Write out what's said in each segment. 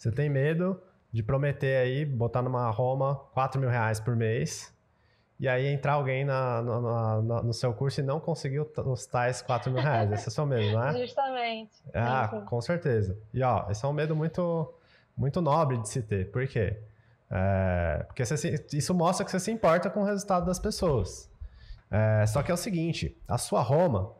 Você tem medo de prometer aí, botar numa Roma 4 mil reais por mês, e aí entrar alguém na, na, na, no seu curso e não conseguir os tais 4 mil reais. Esse é o seu medo, não é? Justamente. Ah, Sim. com certeza. E ó, esse é um medo muito, muito nobre de se ter. Por quê? É, porque você, isso mostra que você se importa com o resultado das pessoas. É, só que é o seguinte, a sua Roma,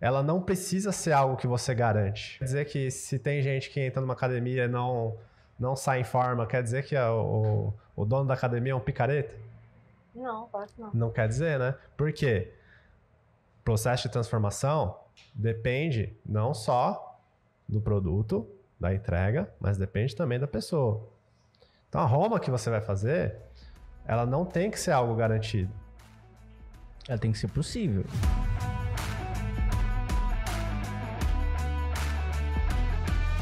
ela não precisa ser algo que você garante. Quer dizer que se tem gente que entra numa academia e não, não sai em forma, quer dizer que o, o dono da academia é um picareta? Não, pode não. Não quer dizer, né? Por quê? Processo de transformação depende não só do produto, da entrega, mas depende também da pessoa. Então a Roma que você vai fazer, ela não tem que ser algo garantido. Ela tem que ser possível.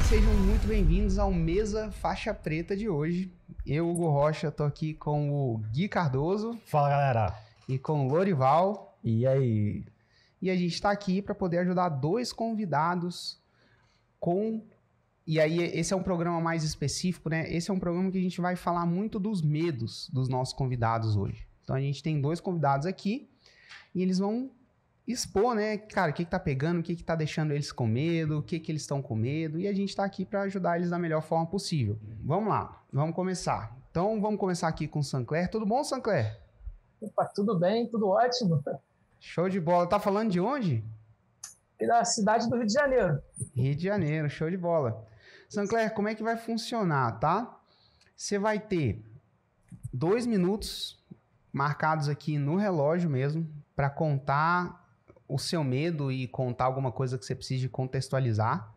sejam muito bem-vindos ao Mesa Faixa Preta de hoje. Eu, Hugo Rocha, tô aqui com o Gui Cardoso. Fala, galera. E com o Lorival. E aí? E a gente está aqui para poder ajudar dois convidados com. E aí, esse é um programa mais específico, né? Esse é um programa que a gente vai falar muito dos medos dos nossos convidados hoje. Então, a gente tem dois convidados aqui e eles vão expor, né, cara, o que, que tá pegando, o que, que tá deixando eles com medo, o que, que eles estão com medo, e a gente tá aqui para ajudar eles da melhor forma possível. Vamos lá, vamos começar. Então vamos começar aqui com o Sancler. Tudo bom, Sancler? Opa, tudo bem, tudo ótimo. Show de bola. Tá falando de onde? Da cidade do Rio de Janeiro. Rio de Janeiro, show de bola. Sancler, como é que vai funcionar, tá? Você vai ter dois minutos marcados aqui no relógio mesmo para contar o seu medo e contar alguma coisa que você precise contextualizar.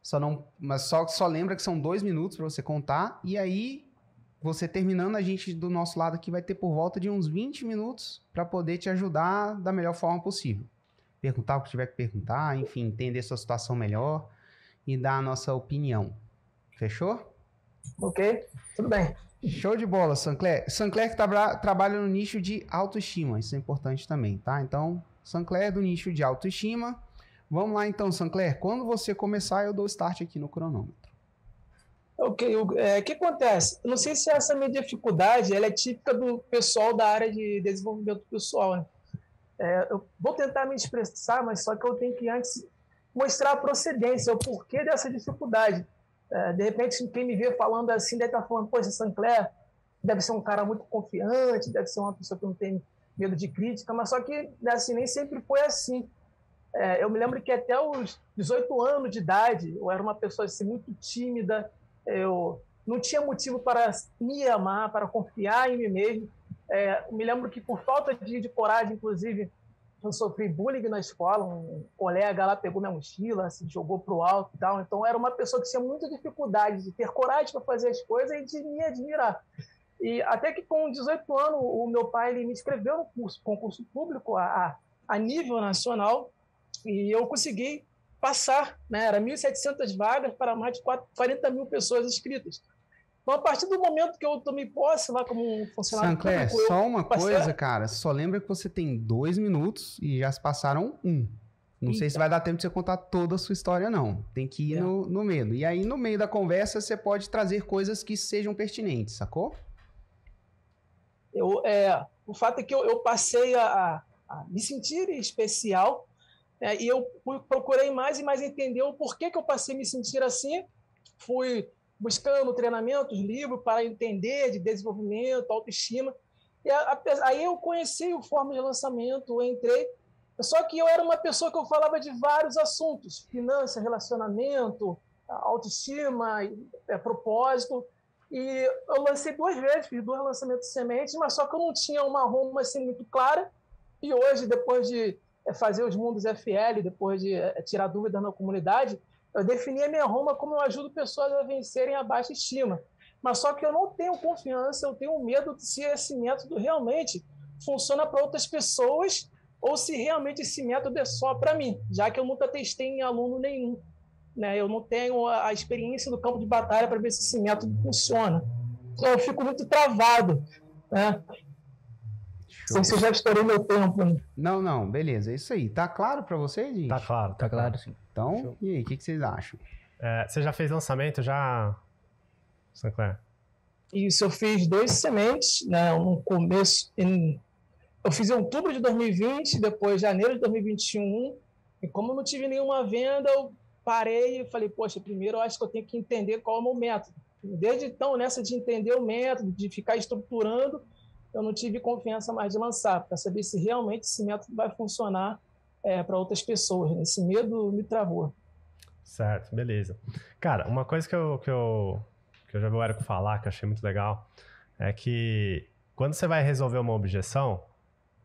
Só não, mas só, só lembra que são dois minutos para você contar. E aí, você terminando, a gente do nosso lado aqui vai ter por volta de uns 20 minutos para poder te ajudar da melhor forma possível. Perguntar o que tiver que perguntar, enfim, entender sua situação melhor e dar a nossa opinião. Fechou? Ok, tudo bem. Show de bola, Sancler. Sancler que tá, trabalha no nicho de autoestima, isso é importante também, tá? Então, Sancler é do nicho de autoestima. Vamos lá então, Sancler. Quando você começar, eu dou start aqui no cronômetro. Ok, o é, que acontece? Não sei se essa minha dificuldade ela é típica do pessoal da área de desenvolvimento pessoal. Né? É, eu vou tentar me expressar, mas só que eu tenho que antes mostrar a procedência, o porquê dessa dificuldade. É, de repente, quem me vê falando assim deve estar falando, poxa, Sancler deve ser um cara muito confiante, deve ser uma pessoa que não tem medo de crítica, mas só que né, assim, nem sempre foi assim. É, eu me lembro que até os 18 anos de idade, eu era uma pessoa assim, muito tímida, eu não tinha motivo para me amar, para confiar em mim mesmo. É, me lembro que por falta de, de, coragem, inclusive, eu sofri bullying na escola, um colega lá pegou minha mochila, se jogou para o alto e tal. Então, era uma pessoa que tinha muita dificuldade de ter coragem para fazer as coisas e de me admirar. E até que com 18 anos, o meu pai ele me inscreveu no curso, concurso público a, a nível nacional, e eu consegui passar, né? era 1.700 vagas para mais de 40 mil pessoas inscritas. Então, a partir do momento que eu tomei posse lá como um funcionário... Sancler, público, só uma passei... coisa, cara, só lembra que você tem dois minutos e já se passaram um. Não Eita. sei se vai dar tempo de você contar toda a sua história, não. Tem que ir é. no, no meio. E aí, no meio da conversa, você pode trazer coisas que sejam pertinentes, sacou? Eu, é, o fato é que eu, eu passei a, a, me sentir especial né, e eu procurei mais e mais entender o porquê que eu passei a me sentir assim. Fui buscando treinamentos, livros para entender de desenvolvimento, autoestima. E a, a, aí eu conheci o forma de lançamento, entrei. Só que eu era uma pessoa que eu falava de vários assuntos: finanças, relacionamento, autoestima, é, propósito. E eu lancei duas vezes, fiz dois lançamentos de sementes, mas só que eu não tinha uma Roma assim muito clara. E hoje, depois de eh, fazer os Mundos FL, depois de eh, tirar dúvidas na comunidade, eu defini a minha Roma como eu ajudo pessoas a vencerem a baixa estima. Mas só que eu não tenho confiança, eu tenho medo de se esse método realmente funciona para outras pessoas ou se realmente esse método é só para mim, já que eu nunca testei em aluno nenhum. Né? Eu não tenho a experiência do campo de batalha para ver se esse método funciona. Então, eu fico muito travado. Né? Você já estourou meu tempo. Né? Não, não, beleza. É isso aí. Tá claro para vocês, gente? Tá claro, tá, tá claro. claro. sim. Então, Show. e aí, o que, que, vocês acham? É, você já fez lançamento já, Sancler? Isso, eu fiz dois sementes, né? no começo. Em... Eu fiz em outubro de 2020, depois janeiro de 2021. E como eu não tive nenhuma venda, eu parei e falei, poxa, primeiro eu acho que eu tenho que entender qual é o meu método. Desde então, nessa de entender o método, de ficar estruturando, eu não tive confiança mais de lançar, para saber se realmente esse método vai funcionar é, para outras pessoas. Né? Esse medo me travou. Certo, beleza. Cara, uma coisa que eu, que eu, que eu já vi o Érico falar, que eu achei muito legal, é que quando você vai resolver uma objeção,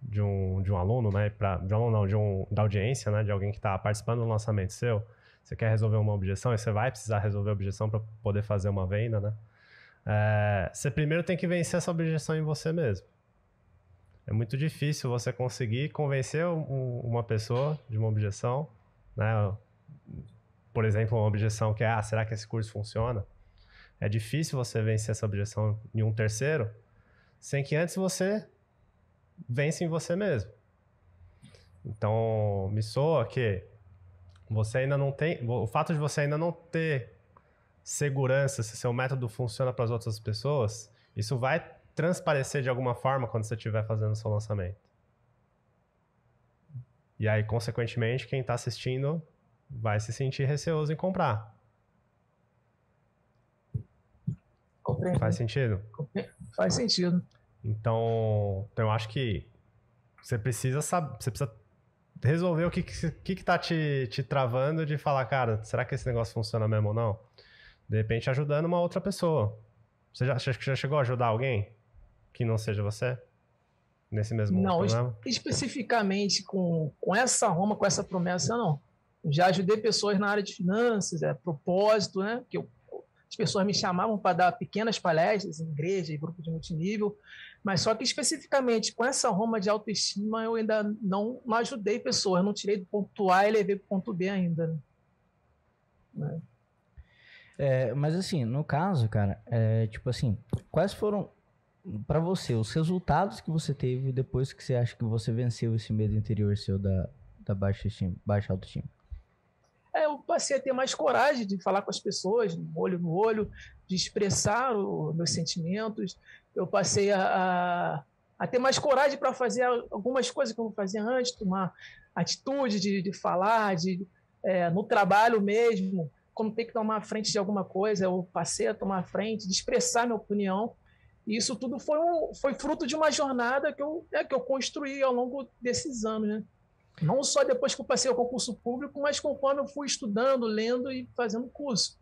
de um, de um aluno, né? Pra, de um aluno não, de um, da audiência, né? De alguém que está participando do lançamento seu, você quer resolver uma objeção e você vai precisar resolver a objeção para poder fazer uma venda, né? É, você primeiro tem que vencer essa objeção em você mesmo. É muito difícil você conseguir convencer um, uma pessoa de uma objeção, né? Por exemplo, uma objeção que é, ah, será que esse curso funciona? É difícil você vencer essa objeção em um terceiro, sem que antes você vença em você mesmo. Então, me soa que você ainda não tem. O fato de você ainda não ter segurança se seu método funciona para as outras pessoas, isso vai transparecer de alguma forma quando você estiver fazendo o seu lançamento. E aí, consequentemente, quem está assistindo vai se sentir receoso em comprar. Faz sentido? Faz sentido. Então, então, eu acho que você precisa saber, você precisa resolver o que, que, que tá te, te travando de falar, cara, será que esse negócio funciona mesmo ou não? De repente ajudando uma outra pessoa. Você já, já chegou a ajudar alguém que não seja você? Nesse mesmo não, especificamente com, com essa Roma, com essa promessa, não. Já ajudei pessoas na área de finanças, é propósito, né? Que eu as pessoas me chamavam para dar pequenas palestras em igreja e grupo de multinível, mas só que especificamente com essa Roma de autoestima, eu ainda não, não ajudei pessoas, não tirei do ponto A e levei para o ponto B ainda. Né? né? É, mas assim, no caso, cara, é, tipo assim, quais foram para você os resultados que você teve depois que você acha que você venceu esse medo interior seu da, da baixa, estima, baixa autoestima? eu passei a ter mais coragem de falar com as pessoas, olho no olho, de expressar os meus sentimentos. Eu passei a, a, a ter mais coragem para fazer algumas coisas que eu fazia antes, tomar atitude de, de falar, de, é, no trabalho mesmo, quando tem que tomar frente de alguma coisa, eu passei a tomar frente, de expressar minha opinião. E isso tudo foi, um, foi fruto de uma jornada que eu, né, que eu construí ao longo desses anos. Né? Não só depois que eu passei o concurso público, mas conforme eu fui estudando, lendo e fazendo curso.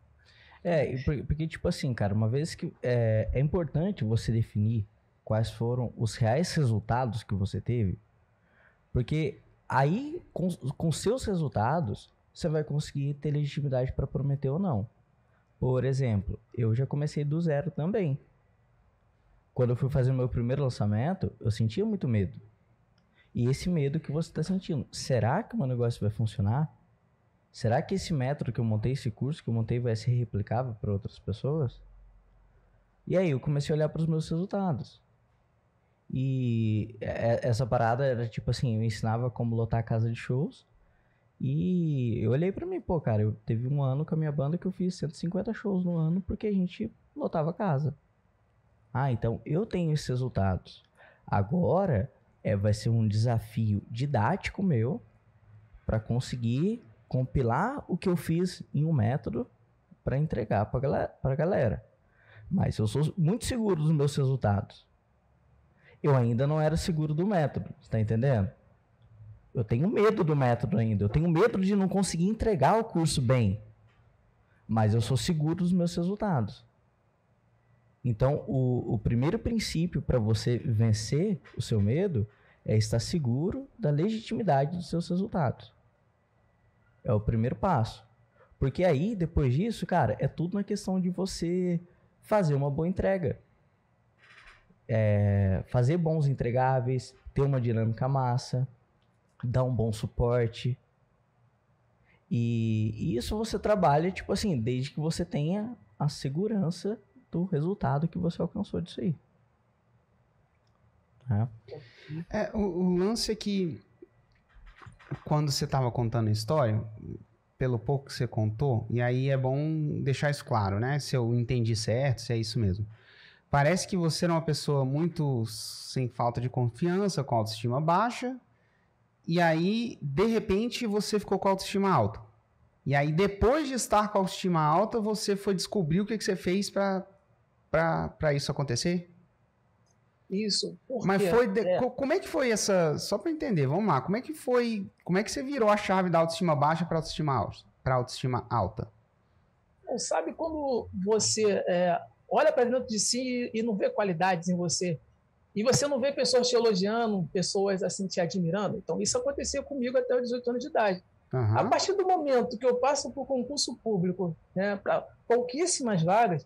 É, porque, tipo assim, cara, uma vez que é, é importante você definir quais foram os reais resultados que você teve, porque aí, com, com seus resultados, você vai conseguir ter legitimidade para prometer ou não. Por exemplo, eu já comecei do zero também. Quando eu fui fazer o meu primeiro lançamento, eu sentia muito medo. E esse medo que você está sentindo. Será que o meu negócio vai funcionar? Será que esse método que eu montei, esse curso que eu montei, vai ser replicável para outras pessoas? E aí eu comecei a olhar para os meus resultados. E é, é, essa parada era tipo assim, eu ensinava como lotar a casa de shows. E eu olhei para mim, pô, cara, eu teve um ano com a minha banda que eu fiz 150 shows no ano porque a gente lotava a casa. Ah, então eu tenho esses resultados. Agora é, vai ser um desafio didático meu para conseguir compilar o que eu fiz em um método para entregar para galera, a galera. Mas eu sou muito seguro dos meus resultados. Eu ainda não era seguro do método, está entendendo? Eu tenho medo do método ainda. Eu tenho medo de não conseguir entregar o curso bem. Mas eu sou seguro dos meus resultados. Então, o, o primeiro princípio para você vencer o seu medo é estar seguro da legitimidade dos seus resultados. É o primeiro passo. Porque aí, depois disso, cara, é tudo na questão de você fazer uma boa entrega. É, fazer bons entregáveis, ter uma dinâmica massa, dar um bom suporte. E, e isso você trabalha, tipo assim, desde que você tenha a segurança do resultado que você alcançou disso aí. É, é o, o, lance é que quando você estava contando a história, pelo pouco que você contou, e aí é bom deixar isso claro, né? Se eu entendi certo, se é isso mesmo. Parece que você era uma pessoa muito sem falta de confiança, com autoestima baixa, e aí, de repente, você ficou com autoestima alta. E aí, depois de estar com autoestima alta, você foi descobrir o que, que você fez para para isso acontecer? Isso. Mas foi de... é. como é que foi essa? Só para entender, vamos lá. Como é que foi? Como é que você virou a chave da autoestima baixa para autoestima alta? Para autoestima alta? É, sabe quando você é, olha para dentro de si e não vê qualidades em você e você não vê pessoas te elogiando, pessoas assim te admirando. Então isso aconteceu comigo até os 18 anos de idade. Uhum. A partir do momento que eu passo por concurso público, né, para pouquíssimas vagas,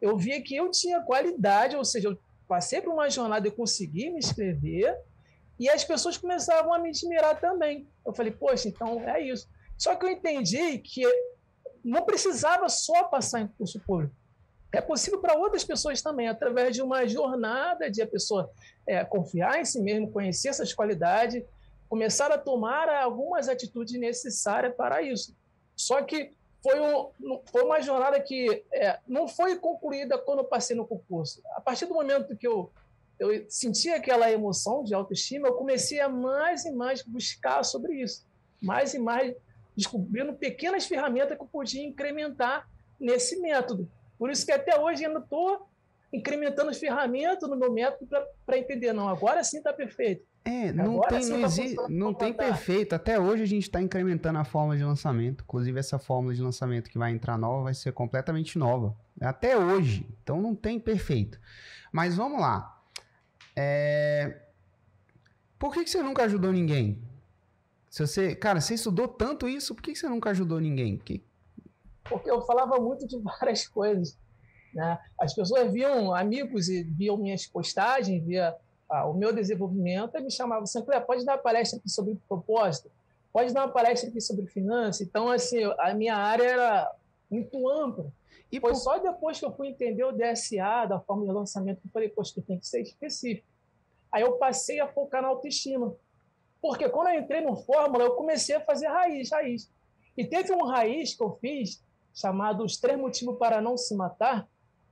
eu via que eu tinha qualidade, ou seja, eu passei por uma jornada, eu consegui me inscrever, e as pessoas começavam a me admirar também. Eu falei, poxa, então é isso. Só que eu entendi que não precisava só passar em curso público. É possível para outras pessoas também, através de uma jornada de a pessoa é, confiar em si mesmo, conhecer essas qualidades, começar a tomar algumas atitudes necessárias para isso. Só que foi, um, foi uma jornada que é, não foi concluída quando eu passei no concurso. A partir do momento que eu, eu senti aquela emoção de autoestima, eu comecei a mais e mais buscar sobre isso, mais e mais descobrindo pequenas ferramentas que eu podia incrementar nesse método. Por isso que até hoje ainda estou incrementando as ferramentas no meu método para entender, não, agora sim está perfeito. É, não Agora, tem, tá não, exi... não tem perfeito. Até hoje a gente está incrementando a forma de lançamento. Inclusive, essa fórmula de lançamento que vai entrar nova vai ser completamente nova. É até hoje. Então não tem perfeito. Mas vamos lá. É... Por que, que você nunca ajudou ninguém? Se você, cara, você estudou tanto isso, por que, que você nunca ajudou ninguém? Que... Porque eu falava muito de várias coisas. Né? As pessoas viam amigos e viam minhas postagens, via o meu desenvolvimento, ele é me chamava, Sancler, é, pode dar uma palestra aqui sobre proposta? Pode dar uma palestra aqui sobre finanças? Então, assim, a minha área era muito ampla. E Foi por... só depois que eu fui entender o DSA, da forma de lançamento, que eu falei, poxa, tem que ser específico. Aí eu passei a focar na autoestima. Porque quando eu entrei no Fórmula, eu comecei a fazer raiz, raiz. E teve um raiz que eu fiz, chamado Os Três Motivos para Não Se Matar,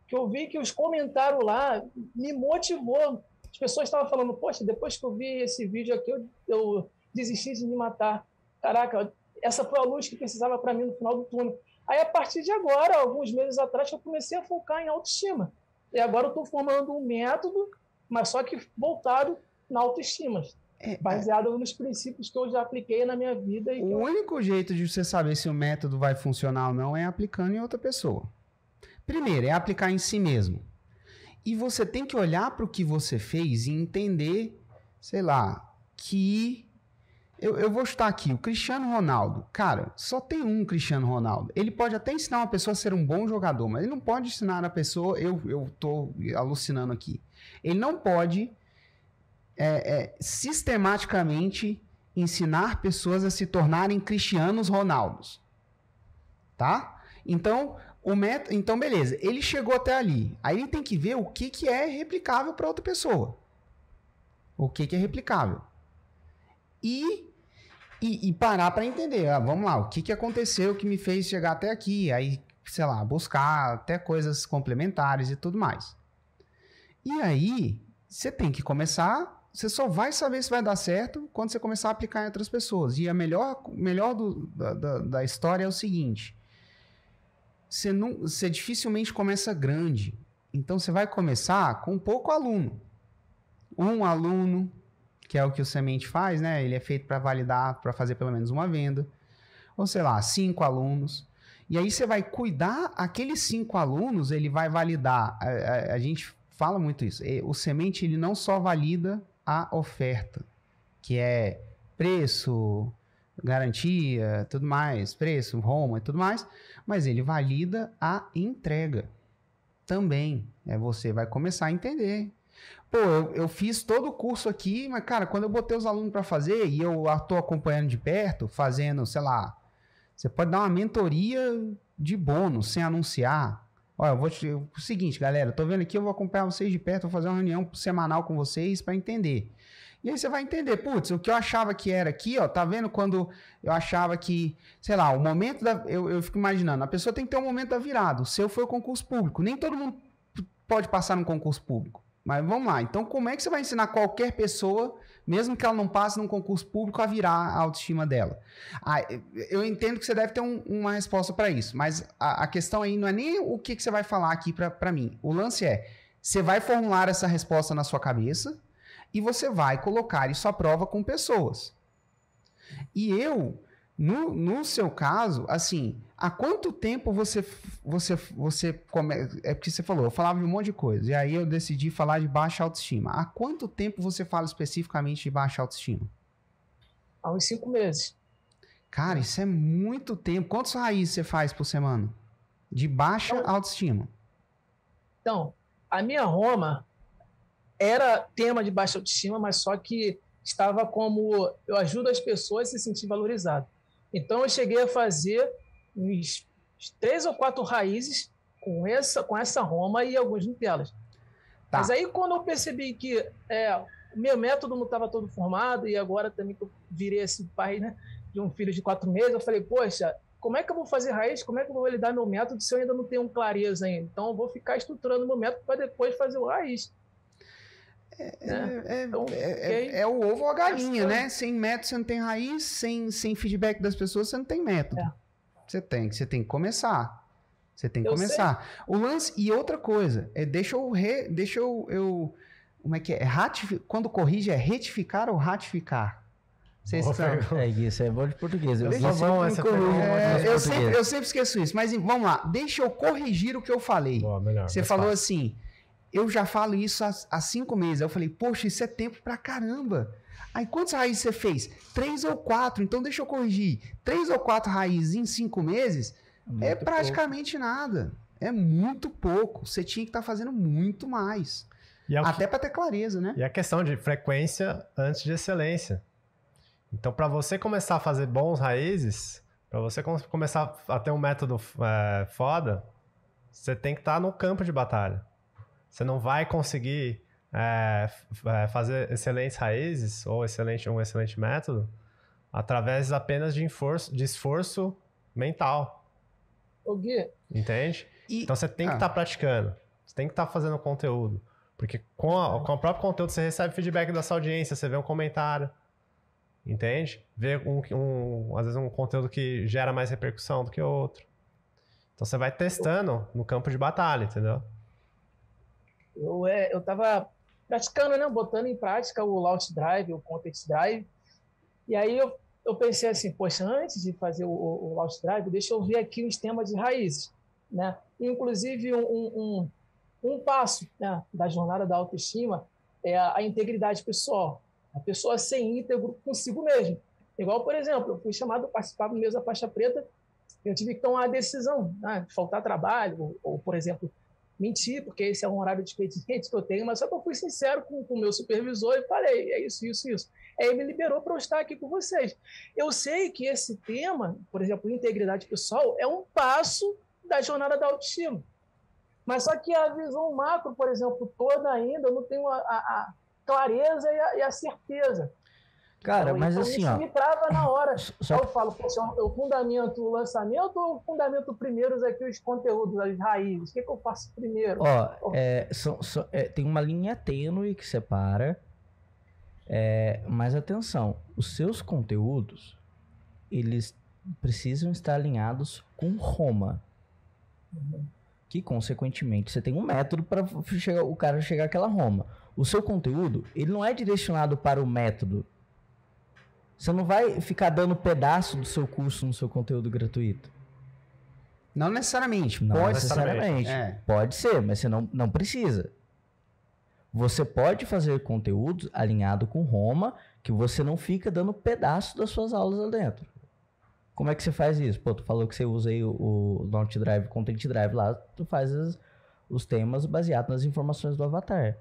que eu vi que os comentários lá me motivou. As pessoas estavam falando, poxa, depois que eu vi esse vídeo aqui, eu, eu desisti de me matar. Caraca, essa foi a luz que precisava para mim no final do túnel. Aí, a partir de agora, alguns meses atrás, eu comecei a focar em autoestima. E agora eu estou formando um método, mas só que voltado na autoestima, é, é. baseado nos princípios que eu já apliquei na minha vida. o único jeito de você saber se o método vai funcionar ou não é aplicando em outra pessoa. Primeiro, é aplicar em si mesmo. E você tem que olhar para o que você fez e entender, sei lá, que. Eu, eu vou estar aqui, o Cristiano Ronaldo. Cara, só tem um Cristiano Ronaldo. Ele pode até ensinar uma pessoa a ser um bom jogador, mas ele não pode ensinar a pessoa. Eu, eu alucinando aqui. Ele não pode é, é, sistematicamente ensinar pessoas a se tornarem cristianos Ronaldos. Tá? Então, o meta, então beleza, ele chegou até ali. Aí ele tem que ver o que, que é replicável para outra pessoa. O que, que é replicável. E e, e parar para entender, ah, vamos lá, o que, que aconteceu que me fez chegar até aqui? Aí, sei lá, buscar até coisas complementares e tudo mais. E aí, você tem que começar, você só vai saber se vai dar certo quando você começar a aplicar em outras pessoas. E a melhor, melhor do, da, da, da história é o seguinte, você, não, você dificilmente começa grande. Então você vai começar com pouco aluno. Um aluno, que é o que o Semente faz, né? Ele é feito para validar, para fazer pelo menos uma venda. Ou sei lá, cinco alunos. E aí você vai cuidar, aqueles cinco alunos, ele vai validar. A, a, a gente fala muito isso. O Semente, ele não só valida a oferta, que é preço, garantia, tudo mais, preço, Roma e tudo mais, mas ele valida a entrega também. É você vai começar a entender. Pô, eu, eu fiz todo o curso aqui, mas cara, quando eu botei os alunos para fazer e eu estou acompanhando de perto, fazendo, sei lá, você pode dar uma mentoria de bônus sem anunciar. Olha, eu vou te. O seguinte, galera, tô vendo aqui, eu vou acompanhar vocês de perto, vou fazer uma reunião semanal com vocês para entender. E aí você vai entender, putz, o que eu achava que era aqui, ó, tá vendo quando eu achava que, sei lá, o momento da. Eu, eu fico imaginando, a pessoa tem que ter um momento da virada. O seu foi o concurso público. Nem todo mundo pode passar num concurso público. Mas vamos lá. Então, como é que você vai ensinar qualquer pessoa, mesmo que ela não passe num concurso público, a virar a autoestima dela? Ah, eu entendo que você deve ter um, uma resposta para isso, mas a, a, questão aí não é nem o que, que você vai falar aqui para mim. O lance é: você vai formular essa resposta na sua cabeça, e você vai colocar isso à prova com pessoas. E eu, no, no seu caso, assim, há quanto tempo você você você come... é porque você falou, eu falava de um monte de coisa e aí eu decidi falar de baixa autoestima. Há quanto tempo você fala especificamente de baixa autoestima? Há uns cinco meses. Cara, isso é muito tempo. Quantos raízes você faz por semana? De baixa então, autoestima. Então, a minha Roma, era tema de baixa autoestima, mas só que estava como eu ajudo as pessoas a se sentir valorizado. Então eu cheguei a fazer uns três ou quatro raízes com essa com essa Roma e algumas Nutelas. Tá. Mas aí quando eu percebi que é, meu método não estava todo formado e agora também que eu virei esse pai né, de um filho de quatro meses, eu falei, poxa, como é que eu vou fazer raiz? Como é que eu vou lidar meu método se eu ainda não tenho clareza ainda? Então eu vou ficar estruturando meu método para depois fazer o raiz. É, né? é, é, então, é, é, o ovo ou a galinha, né? Sem método você não tem raiz, sem, sem feedback das pessoas você não tem método. É. Você tem, você tem que começar. Você tem que eu começar. Sei. O lance, e outra coisa, é deixa eu, re, deixa eu, eu como é que é? é Ratif, quando corrige é retificar ou ratificar? Boa, É isso, é bom de português. Eu, deixa, bom, essa é, eu, sempre, eu sempre esqueço isso, mas vamos lá. Deixa eu corrigir o que eu falei. Boa, melhor, você falou fácil. assim eu já falo isso há, há cinco meses. Eu falei, poxa, isso é tempo pra caramba. Aí quantas raízes você fez? Três ou quatro. Então deixa eu corrigir. Três ou quatro raízes em cinco meses é muito é praticamente pouco. nada. É muito pouco. Você tinha que estar tá fazendo muito mais. É Até que... para ter clareza, né? E a é questão de frequência antes de excelência. Então, para você começar a fazer bons raízes, para você começar a ter um método é, foda, você tem que estar tá no campo de batalha. Você não vai conseguir é, é, fazer excelentes raízes ou excelente, um excelente método através apenas de, enforço, de esforço mental. O Gui. Entende? E... Então você tem que estar ah. tá praticando. Você tem que estar tá fazendo conteúdo. Porque com, a, com o próprio conteúdo você recebe feedback da sua audiência, você vê um comentário. Entende? Vê um, um, às vezes um conteúdo que gera mais repercussão do que outro. Então você vai testando no campo de batalha, entendeu? Eu é, eu estava praticando, né, botando em prática o Launch Drive, o Context Drive, e aí eu, eu pensei assim, poxa, antes de fazer o, o, Launch Drive, deixa eu ver aqui o sistema de raízes, né? Inclusive um, um, um, um passo né, da jornada da autoestima é a, a integridade pessoal, a pessoa ser íntegro consigo mesmo. Igual, por exemplo, eu fui chamado para participar do mês da faixa preta, eu tive que tomar a decisão né, de faltar trabalho, ou, ou, por exemplo, menti, porque esse é um horário de expediente que eu tenho, mas só que eu fui sincero com o meu supervisor e falei, é isso, isso, isso. Aí ele me liberou para eu estar aqui com vocês. Eu sei que esse tema, por exemplo, integridade pessoal, é um passo da jornada da autoestima. Mas só que a visão macro, por exemplo, toda ainda, eu não tenho a, a, a clareza e a, e a certeza. Cara, então, mas então assim, isso ó. me trava na hora. Só... Eu falo, pô, eu fundamento o lançamento ou fundamento primeiros aqui os conteúdos, as raízes? O que, que eu faço primeiro? Ó, oh. é, são, são, é, tem uma linha tênue que separa. É, mas atenção, os seus conteúdos, eles precisam estar alinhados com Roma. Uhum. Que, consequentemente, você tem um método para o cara chegar àquela Roma. O seu conteúdo, ele não é direcionado para o método, você não vai ficar dando pedaço do seu curso no seu conteúdo gratuito. Não necessariamente. Não pode necessariamente. É. Pode ser, mas você não, não precisa. Você pode fazer conteúdo alinhado com Roma, que você não fica dando pedaço das suas aulas lá dentro. Como é que você faz isso? Pô, tu falou que você usa aí o, Launch Drive, Content Drive lá, tu faz as, os temas baseados nas informações do avatar.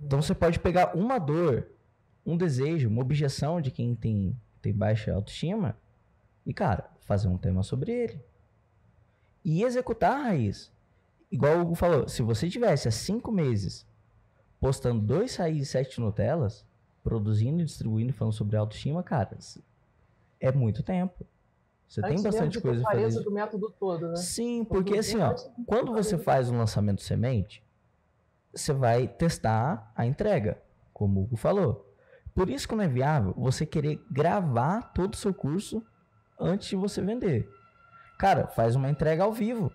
Então você pode pegar uma dor um desejo, uma objeção de quem tem, tem baixa autoestima e, cara, fazer um tema sobre ele. E executar, Raiz. Igual o Hugo falou, se você tivesse há cinco meses postando dois raízes e sete Nutelas, produzindo e distribuindo e falando sobre autoestima, cara, é muito tempo. Você Antes tem bastante coisa a fazer. do método todo, né? Sim, porque, porque assim, ó, quando você faz um lançamento semente, você vai testar a entrega, como o Hugo falou. Por isso que não é viável você querer gravar todo o seu curso antes de você vender. Cara, faz uma entrega ao vivo.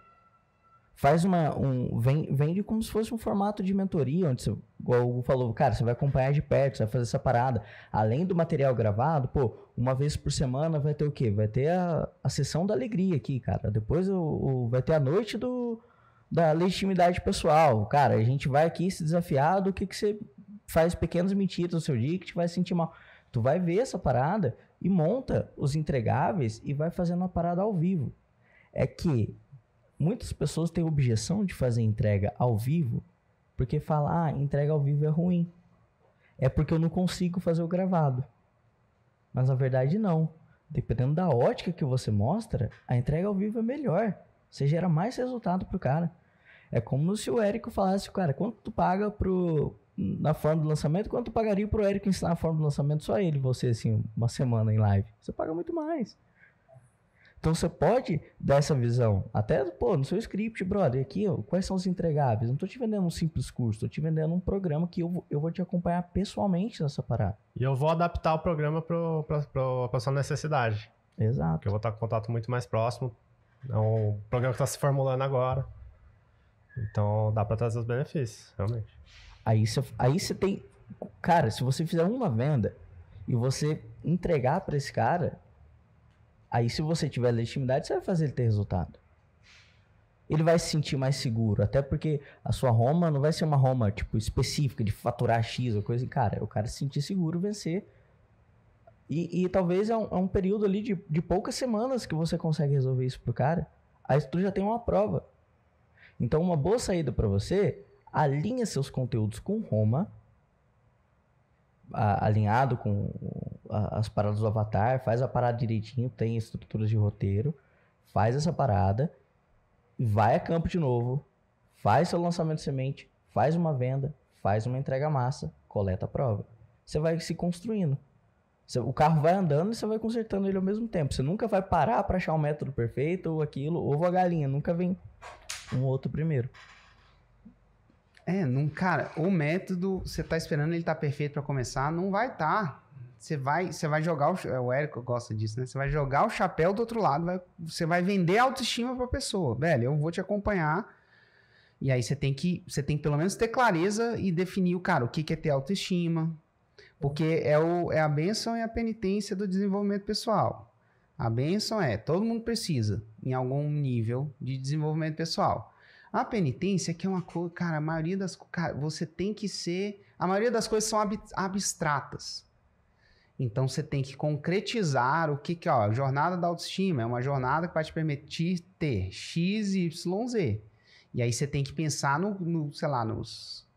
Faz uma. Um, vende como se fosse um formato de mentoria, onde você, igual o Hugo falou, cara, você vai acompanhar de perto, você vai fazer essa parada. Além do material gravado, pô, uma vez por semana vai ter o quê? Vai ter a, a sessão da alegria aqui, cara. Depois o, o, vai ter a noite do, da legitimidade pessoal. Cara, a gente vai aqui se desafiar do que, que você faz pequenas mentiras no seu dia que te vai sentir mal. Tu vai ver essa parada e monta os entregáveis e vai fazendo a parada ao vivo. É que muitas pessoas têm objeção de fazer entrega ao vivo porque falar ah, entrega ao vivo é ruim. É porque eu não consigo fazer o gravado. Mas na verdade não. Dependendo da ótica que você mostra, a entrega ao vivo é melhor. Você gera mais resultado pro cara. É como se o Érico falasse, cara, quanto tu paga pro, na forma do lançamento, quanto pagaria pro Eric ensinar a forma do lançamento só ele, você, assim, uma semana em live? Você paga muito mais. Então você pode dar essa visão. Até, pô, no seu script, brother, aqui, ó, quais são os entregáveis? Não tô te vendendo um simples curso, tô te vendendo um programa que eu, eu vou te acompanhar pessoalmente nessa parada. E eu vou adaptar o programa pro, pra, pro, pra sua necessidade. Exato. Que eu vou estar com contato muito mais próximo. É um programa que está se formulando agora. Então dá para trazer os benefícios, realmente. Aí você, aí você tem. Cara, se você fizer uma venda e você entregar para esse cara, aí se você tiver legitimidade, você vai fazer ele ter resultado. Ele vai se sentir mais seguro, até porque a sua Roma não vai ser uma Roma tipo específica de faturar X ou coisa, cara, o cara se sentir seguro, vencer. E, e talvez é um, é um, período ali de, de poucas semanas que você consegue resolver isso pro cara. Aí tu já tem uma prova. Então uma boa saída para você alinha seus conteúdos com Roma, a, alinhado com a, as paradas do Avatar, faz a parada direitinho, tem estruturas de roteiro, faz essa parada, vai a campo de novo, faz seu lançamento de semente, faz uma venda, faz uma entrega massa, coleta a prova. Você vai se construindo. O carro vai andando e você vai consertando ele ao mesmo tempo. Você nunca vai parar para achar o um método perfeito ou aquilo, ovo a galinha, nunca vem um outro primeiro. É, não, cara, o método, você tá esperando ele tá perfeito para começar, não vai tá. Você vai, você vai jogar o, é, o Érico gosta disso, né? Você vai jogar o chapéu do outro lado, você vai vender autoestima para pessoa, velho, eu vou te acompanhar. E aí você tem que, você tem que pelo menos ter clareza e definir o cara, o que que é ter autoestima, porque é, o, é a benção e a penitência do desenvolvimento pessoal. A benção é, todo mundo precisa em algum nível de desenvolvimento pessoal. A penitência que é uma coisa, cara, a maioria das cara, você tem que ser, a maioria das coisas são ab, abstratas. Então você tem que concretizar o que que, ó, a jornada da autoestima é uma jornada que vai te permitir ter x, y, z. E aí você tem que pensar no, no sei lá, nos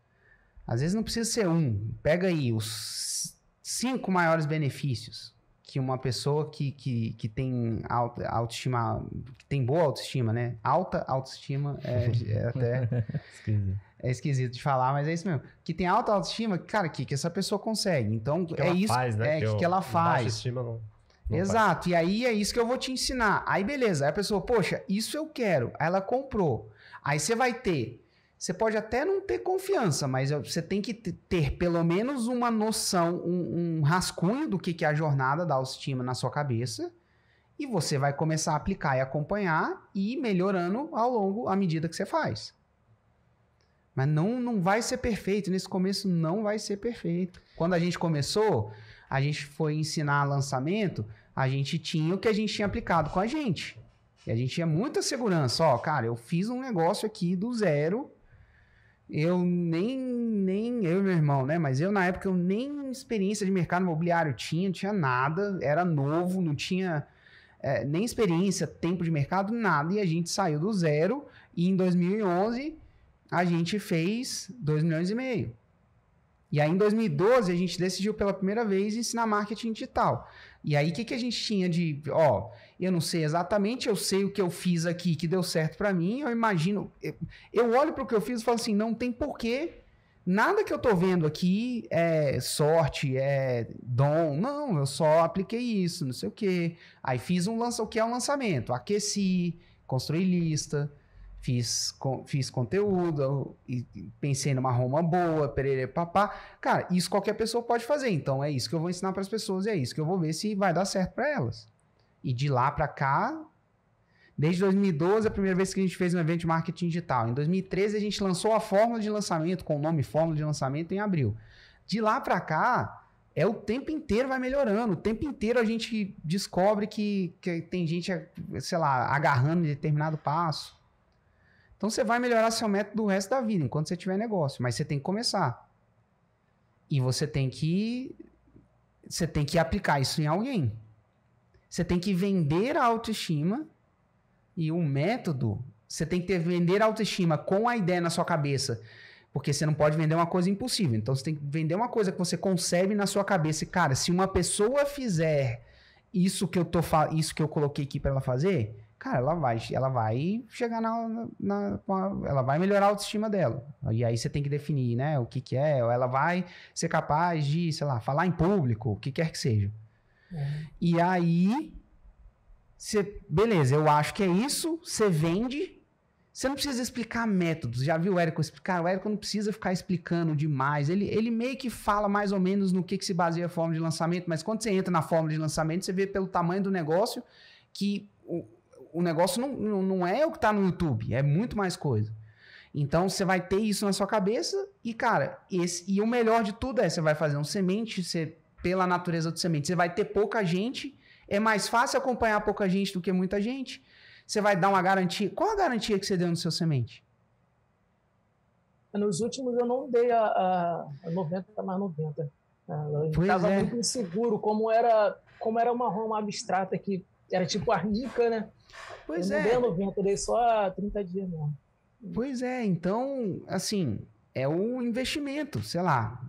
às vezes não precisa ser um. Pega aí os cinco maiores benefícios que uma pessoa que, que, que tem alta autoestima, que tem boa autoestima, né? Alta autoestima é, é até. esquisito. É esquisito de falar, mas é isso mesmo. Que tem alta autoestima, cara, que, que essa pessoa consegue. Então, que é isso faz, né? é, que, que, que ela faz. autoestima não, não Exato, faz. e aí é isso que eu vou te ensinar. Aí beleza, aí a pessoa, poxa, isso eu quero. Aí ela comprou. Aí você vai ter você pode até não ter confiança, mas você tem que ter pelo menos uma noção, um, um rascunho do que, que é a jornada da autoestima na sua cabeça. E você vai começar a aplicar e acompanhar e ir melhorando ao longo, à medida que você faz. Mas não, não vai ser perfeito. Nesse começo não vai ser perfeito. Quando a gente começou, a gente foi ensinar lançamento, a gente tinha o que a gente tinha aplicado com a gente. E a gente tinha muita segurança. Ó, cara, eu fiz um negócio aqui do zero eu nem, nem eu e meu irmão, né? Mas eu na época eu nem experiência de mercado imobiliário tinha, tinha nada, era novo, não tinha é, nem experiência, tempo de mercado, nada. E a gente saiu do zero e em 2011 a gente fez 2 milhões e meio. E aí em 2012 a gente decidiu pela primeira vez ensinar marketing digital. E aí, o que, que a gente tinha de, ó, eu não sei exatamente, eu sei o que eu fiz aqui que deu certo para mim, eu imagino, eu, eu olho para o que eu fiz e falo assim, não tem porquê, nada que eu tô vendo aqui é sorte, é dom, não, eu só apliquei isso, não sei o quê. Aí fiz um lança, o que é um lançamento? Aqueci, construí lista, fiz, com, fiz conteúdo, e pensei numa Roma boa, perere papá. Cara, isso qualquer pessoa pode fazer. Então é isso que eu vou ensinar para as pessoas e é isso que eu vou ver se vai dar certo para elas. E de lá para cá, desde 2012, a primeira vez que a gente fez um evento de marketing digital. Em 2013 a gente lançou a fórmula de lançamento com o nome fórmula de lançamento em abril. De lá para cá, é o tempo inteiro vai melhorando. O tempo inteiro a gente descobre que, que tem gente, sei lá, agarrando em determinado passo. Então você vai melhorar seu método o resto da vida, enquanto você tiver negócio, mas você tem que começar. E você tem que você tem que aplicar isso em alguém. Você tem que vender a autoestima e o método, você tem que ter vender a autoestima com a ideia na sua cabeça, porque você não pode vender uma coisa impossível. Então você tem que vender uma coisa que você concebe na sua cabeça, e, cara, se uma pessoa fizer isso que eu tô isso que eu coloquei aqui para ela fazer, cara, ela vai, ela vai chegar na, na, na, Ela vai melhorar a autoestima dela. E aí você tem que definir, né? O que, que é. Ou ela vai ser capaz de, sei lá, falar em público, o que quer que seja. É. E aí. Você, beleza, eu acho que é isso. Você vende. Você não precisa explicar métodos. Já viu o Érico explicar? O Érico não precisa ficar explicando demais. Ele, ele meio que fala mais ou menos no que, que se baseia a fórmula de lançamento, mas quando você entra na fórmula de lançamento, você vê pelo tamanho do negócio que o negócio não, não é o que tá no YouTube, é muito mais coisa. Então você vai ter isso na sua cabeça e, cara, esse, e o melhor de tudo é você vai fazer um semente, você, pela natureza do semente, você vai ter pouca gente, é mais fácil acompanhar pouca gente do que muita gente. Você vai dar uma garantia. Qual a garantia que você deu no seu semente? Nos últimos eu não dei a, a, 90 tá mais 90. Ah, Estava é. muito inseguro, como era, como era uma Roma abstrata que era tipo arnica, né? Pois eu é. Não dei 90, eu dei só 30 dias mesmo. Pois é, então, assim, é um investimento, sei lá.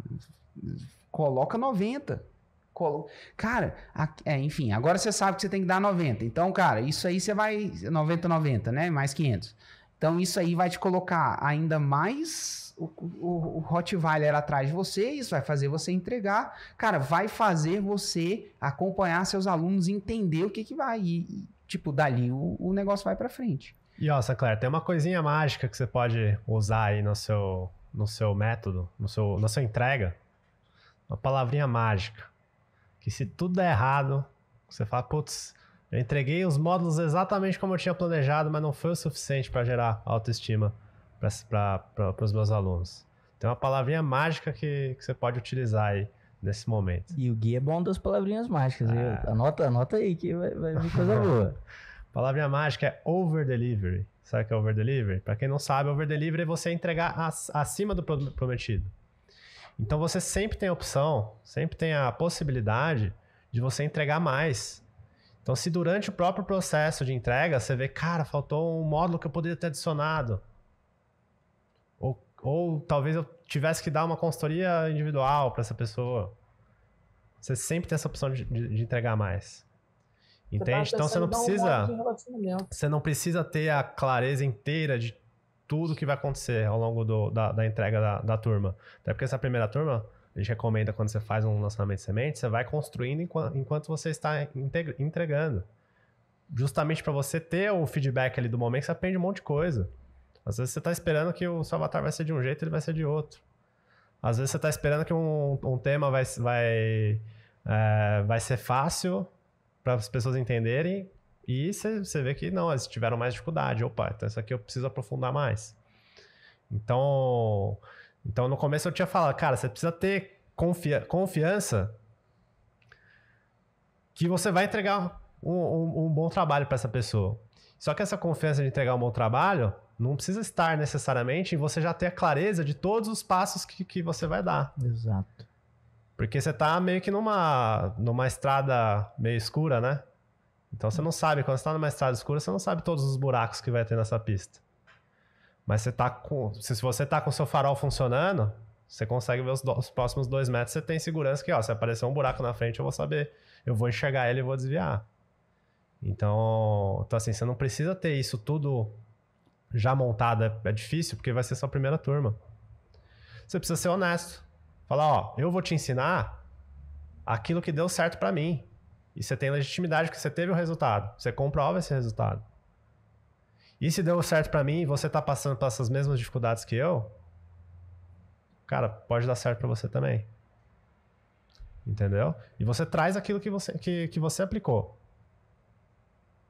Coloca 90. Colo... Cara, a... é, enfim, agora você sabe que você tem que dar 90. Então, cara, isso aí você vai. 90, 90, né? Mais 500. Então, isso aí vai te colocar ainda mais o, o, o Rottweiler atrás de você, isso vai fazer você entregar. Cara, vai fazer você acompanhar seus alunos, entender o que, que vai. E, e tipo, dali o, o negócio vai para frente. E ó, Claire, tem uma coisinha mágica que você pode usar aí no seu, no seu método, no seu, na sua entrega. Uma palavrinha mágica. Que se tudo der errado, você fala, putz, eu entreguei os módulos exatamente como eu tinha planejado, mas não foi o suficiente para gerar autoestima para os meus alunos. Tem uma palavrinha mágica que, que você pode utilizar aí nesse momento. E o guia é bom das palavrinhas mágicas. Ah. Anota, anota aí que vai, vai vir coisa boa. Palavrinha mágica é over delivery. Sabe o que é over delivery? Para quem não sabe, over delivery é você entregar acima do prometido. Então você sempre tem a opção, sempre tem a possibilidade de você entregar mais. Então, se durante o próprio processo de entrega você vê, cara, faltou um módulo que eu poderia ter adicionado, ou talvez eu tivesse que dar uma consultoria individual para essa pessoa. Você sempre tem essa opção de, de, de entregar mais. Tá Entende? Você então você não precisa. Você não precisa ter a clareza inteira de tudo que vai acontecer ao longo do, da, da, entrega da, da, turma. Até porque essa primeira turma, a gente recomenda quando você faz um lançamento de semente, você vai construindo enquanto, enquanto você está entregando. Justamente para você ter o feedback ali do momento, você aprende um monte de coisa. Às vezes você está esperando que o seu avatar vai ser de um jeito, ele vai ser de outro. Às vezes você está esperando que um, um tema vai, vai, é, vai ser fácil para as pessoas entenderem e você vê que não, eles tiveram mais dificuldade. Opa, então isso aqui eu preciso aprofundar mais. Então, então no começo eu tinha falado, cara, você precisa ter confiança que você vai entregar um, um, um bom trabalho para essa pessoa. Só que essa confiança de entregar um bom trabalho não precisa estar necessariamente e você já ter a clareza de todos os passos que, que você vai dar. Exato. Porque você está meio que numa, numa estrada meio escura, né? Então você não sabe, quando você está numa estrada escura, você não sabe todos os buracos que vai ter nessa pista. Mas você tá com. Se você tá com seu farol funcionando, você consegue ver os, do, os próximos dois metros, você tem segurança que, ó, se aparecer um buraco na frente, eu vou saber. Eu vou enxergar ele e vou desviar. Então, então, assim, você não precisa ter isso tudo já montada é difícil, porque vai ser sua primeira turma. Você precisa ser honesto. Falar, ó, eu vou te ensinar aquilo que deu certo para mim. E você tem legitimidade porque você teve o resultado. Você comprova esse resultado. E se deu certo para mim e você tá passando por essas mesmas dificuldades que eu, cara, pode dar certo para você também. Entendeu? E você traz aquilo que você, que, que você aplicou.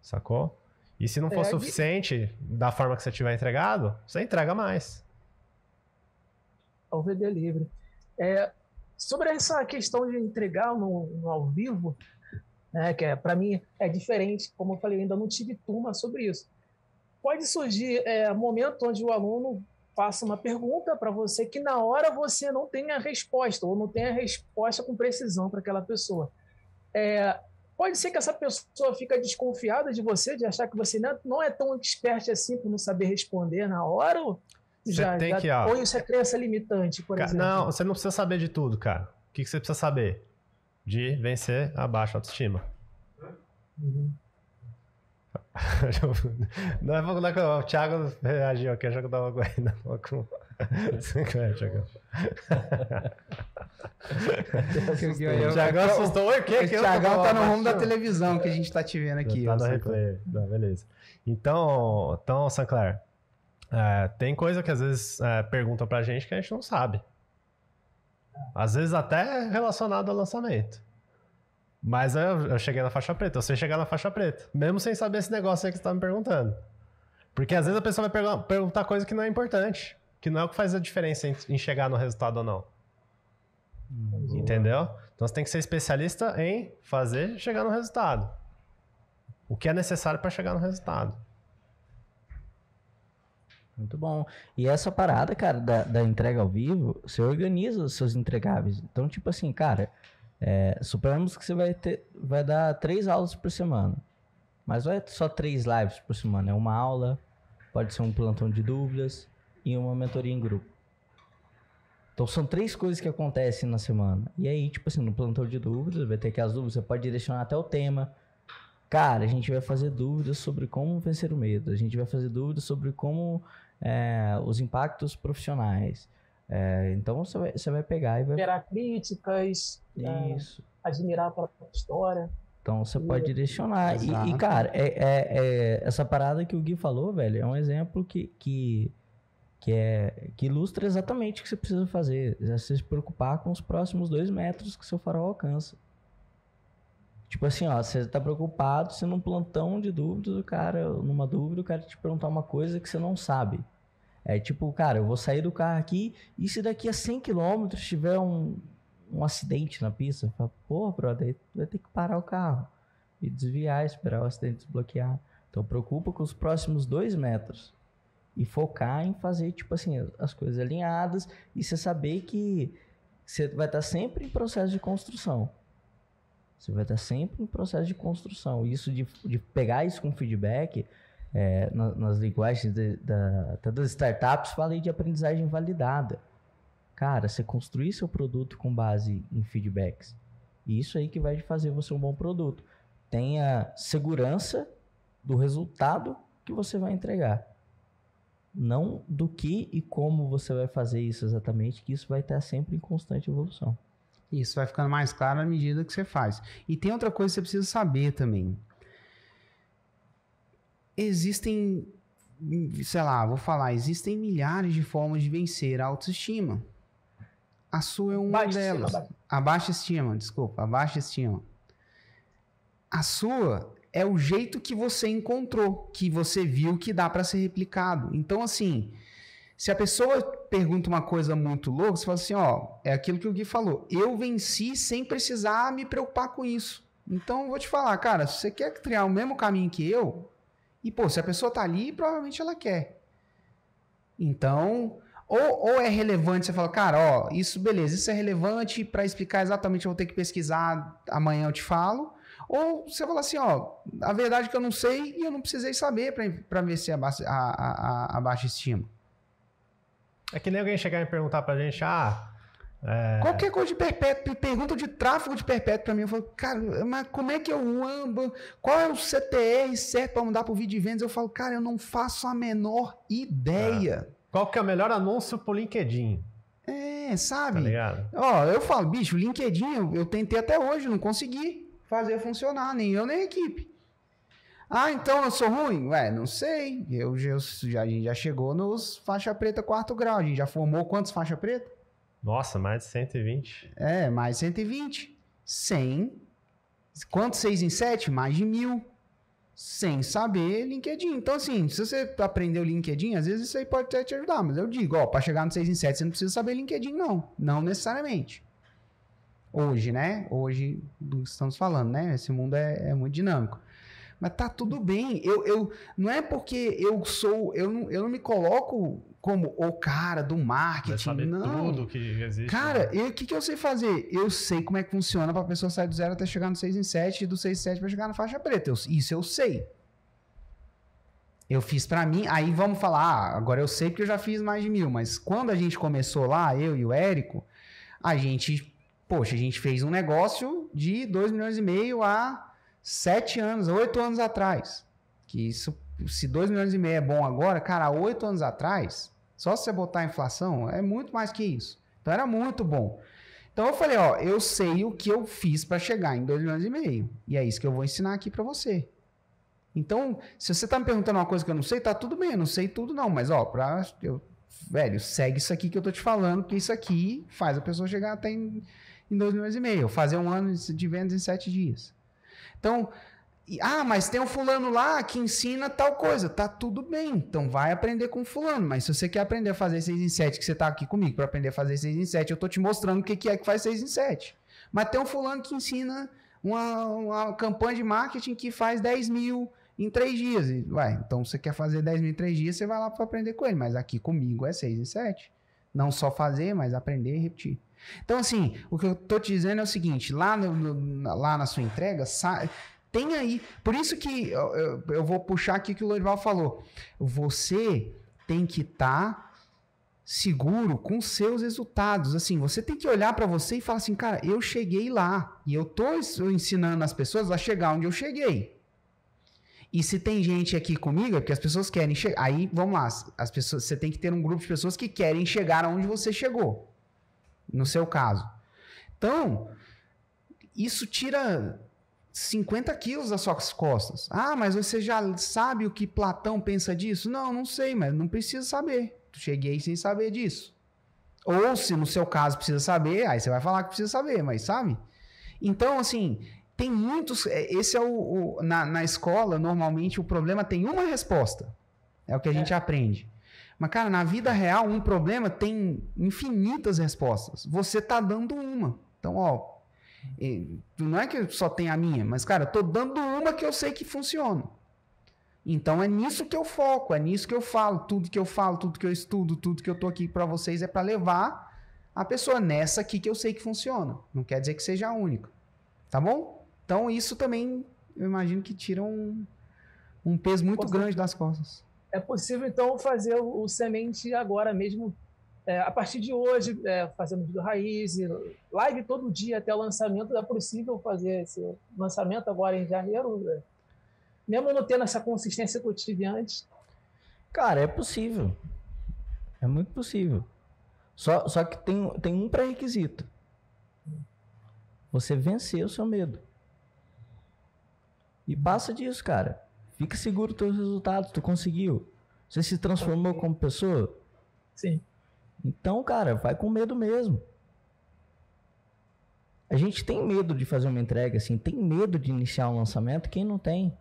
Sacou? E se não for é, suficiente da forma que você tiver entregado, você entrega mais. Ao ver livre. É, sobre essa questão de entregar no, no ao vivo, né, que é, para mim é diferente, como eu falei, eu ainda não tive turma sobre isso. Pode surgir é, momento onde o aluno faça uma pergunta para você que na hora você não tem a resposta, ou não tem a resposta com precisão para aquela pessoa. É, Pode ser que essa pessoa fica desconfiada de você, de achar que você não é, é tão expert assim por não saber responder na hora. Ou já, já que, ó, ou isso é crença limitante, por cara, exemplo. Não, você não precisa saber de tudo, cara. O que, que você precisa saber? De vencer a baixa autoestima. Uhum. não é pouco que o Thiago reagiu aqui, achou que eu tava correndo. 50, Thiago assustou. o que? O Thiago tá no rumo da televisão que a gente tá te vendo aqui. Tá no replay. Tá- beleza. Então, então Sancler, é, tem coisa que às vezes é, perguntam pra gente que a gente não sabe. Às vezes até relacionado ao lançamento. Mas eu, eu cheguei na faixa preta, eu sei chegar na faixa preta. Mesmo sem saber esse negócio aí que você tá me perguntando. Porque às vezes a pessoa vai perguntar coisa que não é importante que não é o que faz a diferença em chegar no resultado ou não. Boa. Entendeu? Então você tem que ser especialista em fazer chegar no resultado. O que é necessário para chegar no resultado. Muito bom. E essa parada, cara, da, da entrega ao vivo, você organiza os seus entregáveis. Então, tipo assim, cara, é, suponhamos que você vai, ter, vai dar três aulas por semana. Mas não é só três lives por semana, é uma aula, pode ser um plantão de dúvidas, e uma mentoria em grupo. Então são três coisas que acontecem na semana. E aí, tipo assim, no plantão de dúvidas, vai ter que as dúvidas, você pode direcionar até o tema. Cara, a gente vai fazer dúvidas sobre como vencer o medo. A gente vai fazer dúvidas sobre como é, os impactos profissionais. É, então você vai, você vai pegar e vai. Gerar críticas. É, Isso. É, admirar a própria história. Então você e... pode direcionar. E, e, cara, é, é, é, essa parada que o Gui falou, velho, é um exemplo que, que que é que ilustra exatamente o que você precisa fazer. É você se preocupar com os próximos dois metros que seu farol alcança. Tipo assim, ó, você tá preocupado se num plantão de dúvidas, o cara, numa dúvida, o cara te perguntar uma coisa que você não sabe. É tipo, cara, eu vou sair do carro aqui e se daqui a 100 km tiver um, um acidente na pista, fala, pô, brother, vai ter que parar o carro e desviar, esperar o acidente desbloquear. Então preocupa com os próximos dois metros e focar em fazer, tipo assim, as coisas alinhadas e você saber que você vai estar tá sempre em processo de construção. Você vai estar tá sempre em processo de construção. Isso de, de pegar isso com feedback, é, nas, nas linguagens de, da, até das startups, falei de aprendizagem validada. Cara, você construir seu produto com base em feedbacks. E isso aí que vai fazer você um bom produto. Tenha segurança do resultado que você vai entregar não do que e como você vai fazer isso exatamente, que isso vai estar sempre em constante evolução. Isso vai ficando mais claro à medida que você faz. E tem outra coisa que você precisa saber também. Existem, sei lá, vou falar, existem milhares de formas de vencer a autoestima. A sua é uma baixa delas. Estima, a baixa estima, desculpa, a baixa estima. A sua é o jeito que você encontrou, que você viu que dá para ser replicado. Então, assim, se a pessoa pergunta uma coisa muito louca, você fala assim: ó, é aquilo que o Gui falou. Eu venci sem precisar me preocupar com isso. Então, vou te falar, cara, se você quer criar o mesmo caminho que eu, e pô, se a pessoa tá ali, provavelmente ela quer. Então, ou, ou é relevante, você fala, cara, ó, isso beleza, isso é relevante para explicar exatamente, eu vou ter que pesquisar, amanhã eu te falo. Ou você fala assim, ó, a verdade é que eu não sei e eu não precisei saber para vencer é a, a, a, a baixa estima. É que nem alguém chegar e perguntar pra gente, ah. É... Qualquer coisa de perpétuo, pergunta de tráfego de perpétuo para mim. Eu falo, cara, mas como é que eu amo Qual é o CTR certo para mudar pro vídeo de vendas? Eu falo, cara, eu não faço a menor ideia. É. Qual que é o melhor anúncio pro LinkedIn? É, sabe? Tá Ó, eu falo, bicho, LinkedIn eu, eu tentei até hoje, não consegui fazer funcionar, nem eu nem a equipe. Ah, então eu sou ruim? Ué, não sei. Eu, eu já, a gente já chegou nos faixa preta quarto grau. A gente já formou quantos faixa preta? Nossa, mais de 120. É, mais de 120. 100. Quantos 6 em 7? Mais de mil. Sem saber LinkedIn. Então, assim, se você aprendeu LinkedIn, às vezes isso aí pode até te ajudar. Mas eu digo, ó, para chegar no 6 em 7, você não precisa saber LinkedIn, não. Não necessariamente. Hoje, né? Hoje do que estamos falando, né? Esse mundo é, é muito dinâmico. Mas tá tudo bem. Eu, eu não é porque eu sou, eu não, eu não me coloco como o cara do marketing. não. tudo que existe. Cara, né? o que, que eu sei fazer? Eu sei como é que funciona para a pessoa sair do zero até chegar no 6 em 7 e do 6 em 7 para chegar na faixa preta. Eu, isso eu sei. Eu fiz para mim, aí vamos falar, ah, agora eu sei que eu já fiz mais de mil, mas quando a gente começou lá, eu e o Érico, a gente poxa, a gente fez um negócio de 2 milhões e meio há 7 anos, 8 anos atrás. Que isso, se 2 milhões e meio é bom agora, cara, 8 anos atrás, só se você botar a inflação, é muito mais que isso. Então era muito bom. Então eu falei, ó, eu sei o que eu fiz para chegar em 2 milhões e meio. E é isso que eu vou ensinar aqui para você. Então, se você tá me perguntando uma coisa que eu não sei, tá tudo bem, eu não sei tudo não, mas ó, para eu, velho, segue isso aqui que eu tô te falando, que isso aqui faz a pessoa chegar até em em dois milhões e meio, fazer um ano de vendas em sete dias. Então, e, ah, mas tem um fulano lá que ensina tal coisa. Tá tudo bem, então vai aprender com fulano. Mas se você quer aprender a fazer seis em sete que você tá aqui comigo para aprender a fazer seis em sete eu tô te mostrando o que, que é que faz seis em sete Mas tem um fulano que ensina uma, uma campanha de marketing que faz 10 mil em três dias. E, então você quer fazer 10 mil em três dias, você vai lá para aprender com ele. Mas aqui comigo é seis em sete Não só fazer, mas aprender e repetir. Então, assim, o que eu tô te dizendo é o seguinte: lá, no, no, lá na sua entrega, sa... tem aí. Por isso que eu, eu, eu, vou puxar aqui o que o Lorival falou. Você tem que estar. Tá seguro com seus resultados. Assim, você tem que olhar para você e falar assim, cara, eu cheguei lá e eu tô ensinando as pessoas a chegar onde eu cheguei. E se tem gente aqui comigo, é porque as pessoas querem chegar. Aí, vamos lá, as pessoas, você tem que ter um grupo de pessoas que querem chegar aonde você chegou no seu caso. Então, isso tira 50 quilos das suas costas. Ah, mas você já sabe o que Platão pensa disso? Não, não sei, mas não precisa saber. Tu cheguei sem saber disso. Ou se no seu caso precisa saber, aí você vai falar que precisa saber, mas sabe? Então, assim, tem muitos. É, esse é o. o na, na escola, normalmente, o problema tem uma resposta. É o que a é. gente aprende. Mas, cara, na vida é. real, um problema tem infinitas respostas. Você tá dando uma. Então, ó, não é que só tem a minha, mas, cara, tô dando uma que eu sei que funciona. Então é nisso que eu foco, é nisso que eu falo, tudo que eu falo, tudo que eu estudo, tudo que eu tô aqui para vocês é para levar a pessoa nessa aqui que eu sei que funciona. Não quer dizer que seja a única. Tá bom? Então isso também eu imagino que tira um, um peso muito grande das costas é possível, então, fazer o, o semente agora mesmo, é, a partir de hoje, é, fazendo vídeo raiz, live todo dia até o lançamento, é possível fazer esse lançamento agora em janeiro, né? mesmo não tendo essa consistência que eu tive antes. Cara, é possível. É muito possível. Só, só que tem, tem um pré-requisito. Você vencer o seu medo. E passa disso, cara. Fica seguro dos teus resultados, tu conseguiu. Você se transformou como pessoa? Sim. Então, cara, vai com medo mesmo. A gente tem medo de fazer uma entrega, assim, tem medo de iniciar um lançamento, quem não tem?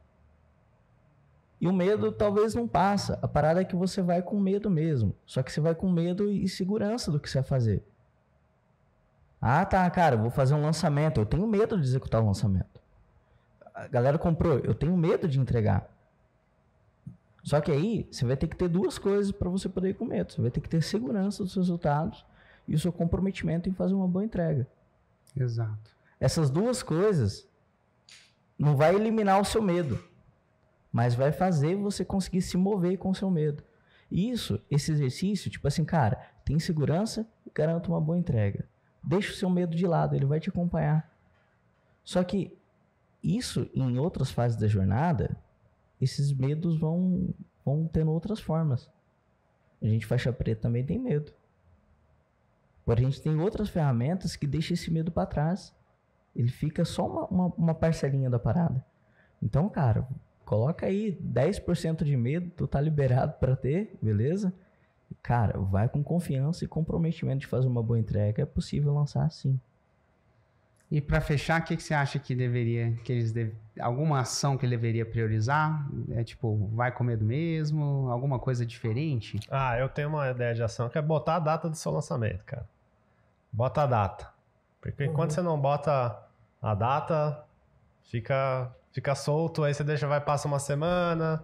E o medo uhum. talvez não passa. A parada é que você vai com medo mesmo. Só que você vai com medo e segurança do que você vai fazer. Ah, tá, cara, vou fazer um lançamento. Eu tenho medo de executar o um lançamento a galera comprou, eu tenho medo de entregar. Só que aí você vai ter que ter duas coisas para você poder ir com medo. Você vai ter que ter segurança dos resultados e o seu comprometimento em fazer uma boa entrega. Exato. Essas duas coisas não vai eliminar o seu medo, mas vai fazer você conseguir se mover com o seu medo. Isso, esse exercício, tipo assim, cara, tem segurança, garanto uma boa entrega. Deixa o seu medo de lado, ele vai te acompanhar. Só que isso em outras fases da jornada, esses medos vão, vão tendo outras formas. A gente faixa preta também tem medo. Porém, a gente tem outras ferramentas que deixam esse medo para trás. Ele fica só uma, uma, uma, parcelinha da parada. Então, cara, coloca aí 10% de medo, tu tá liberado para ter, beleza? Cara, vai com confiança e comprometimento de fazer uma boa entrega. É possível lançar sim. E para fechar, o que, que, você acha que deveria, que eles deve, alguma ação que ele deveria priorizar? É tipo, vai com medo mesmo? Alguma coisa diferente? Ah, eu tenho uma ideia de ação que é botar a data do seu lançamento, cara. Bota a data. Porque uhum. enquanto uhum. você não bota a data, fica, fica solto, aí você deixa, vai, passa uma semana,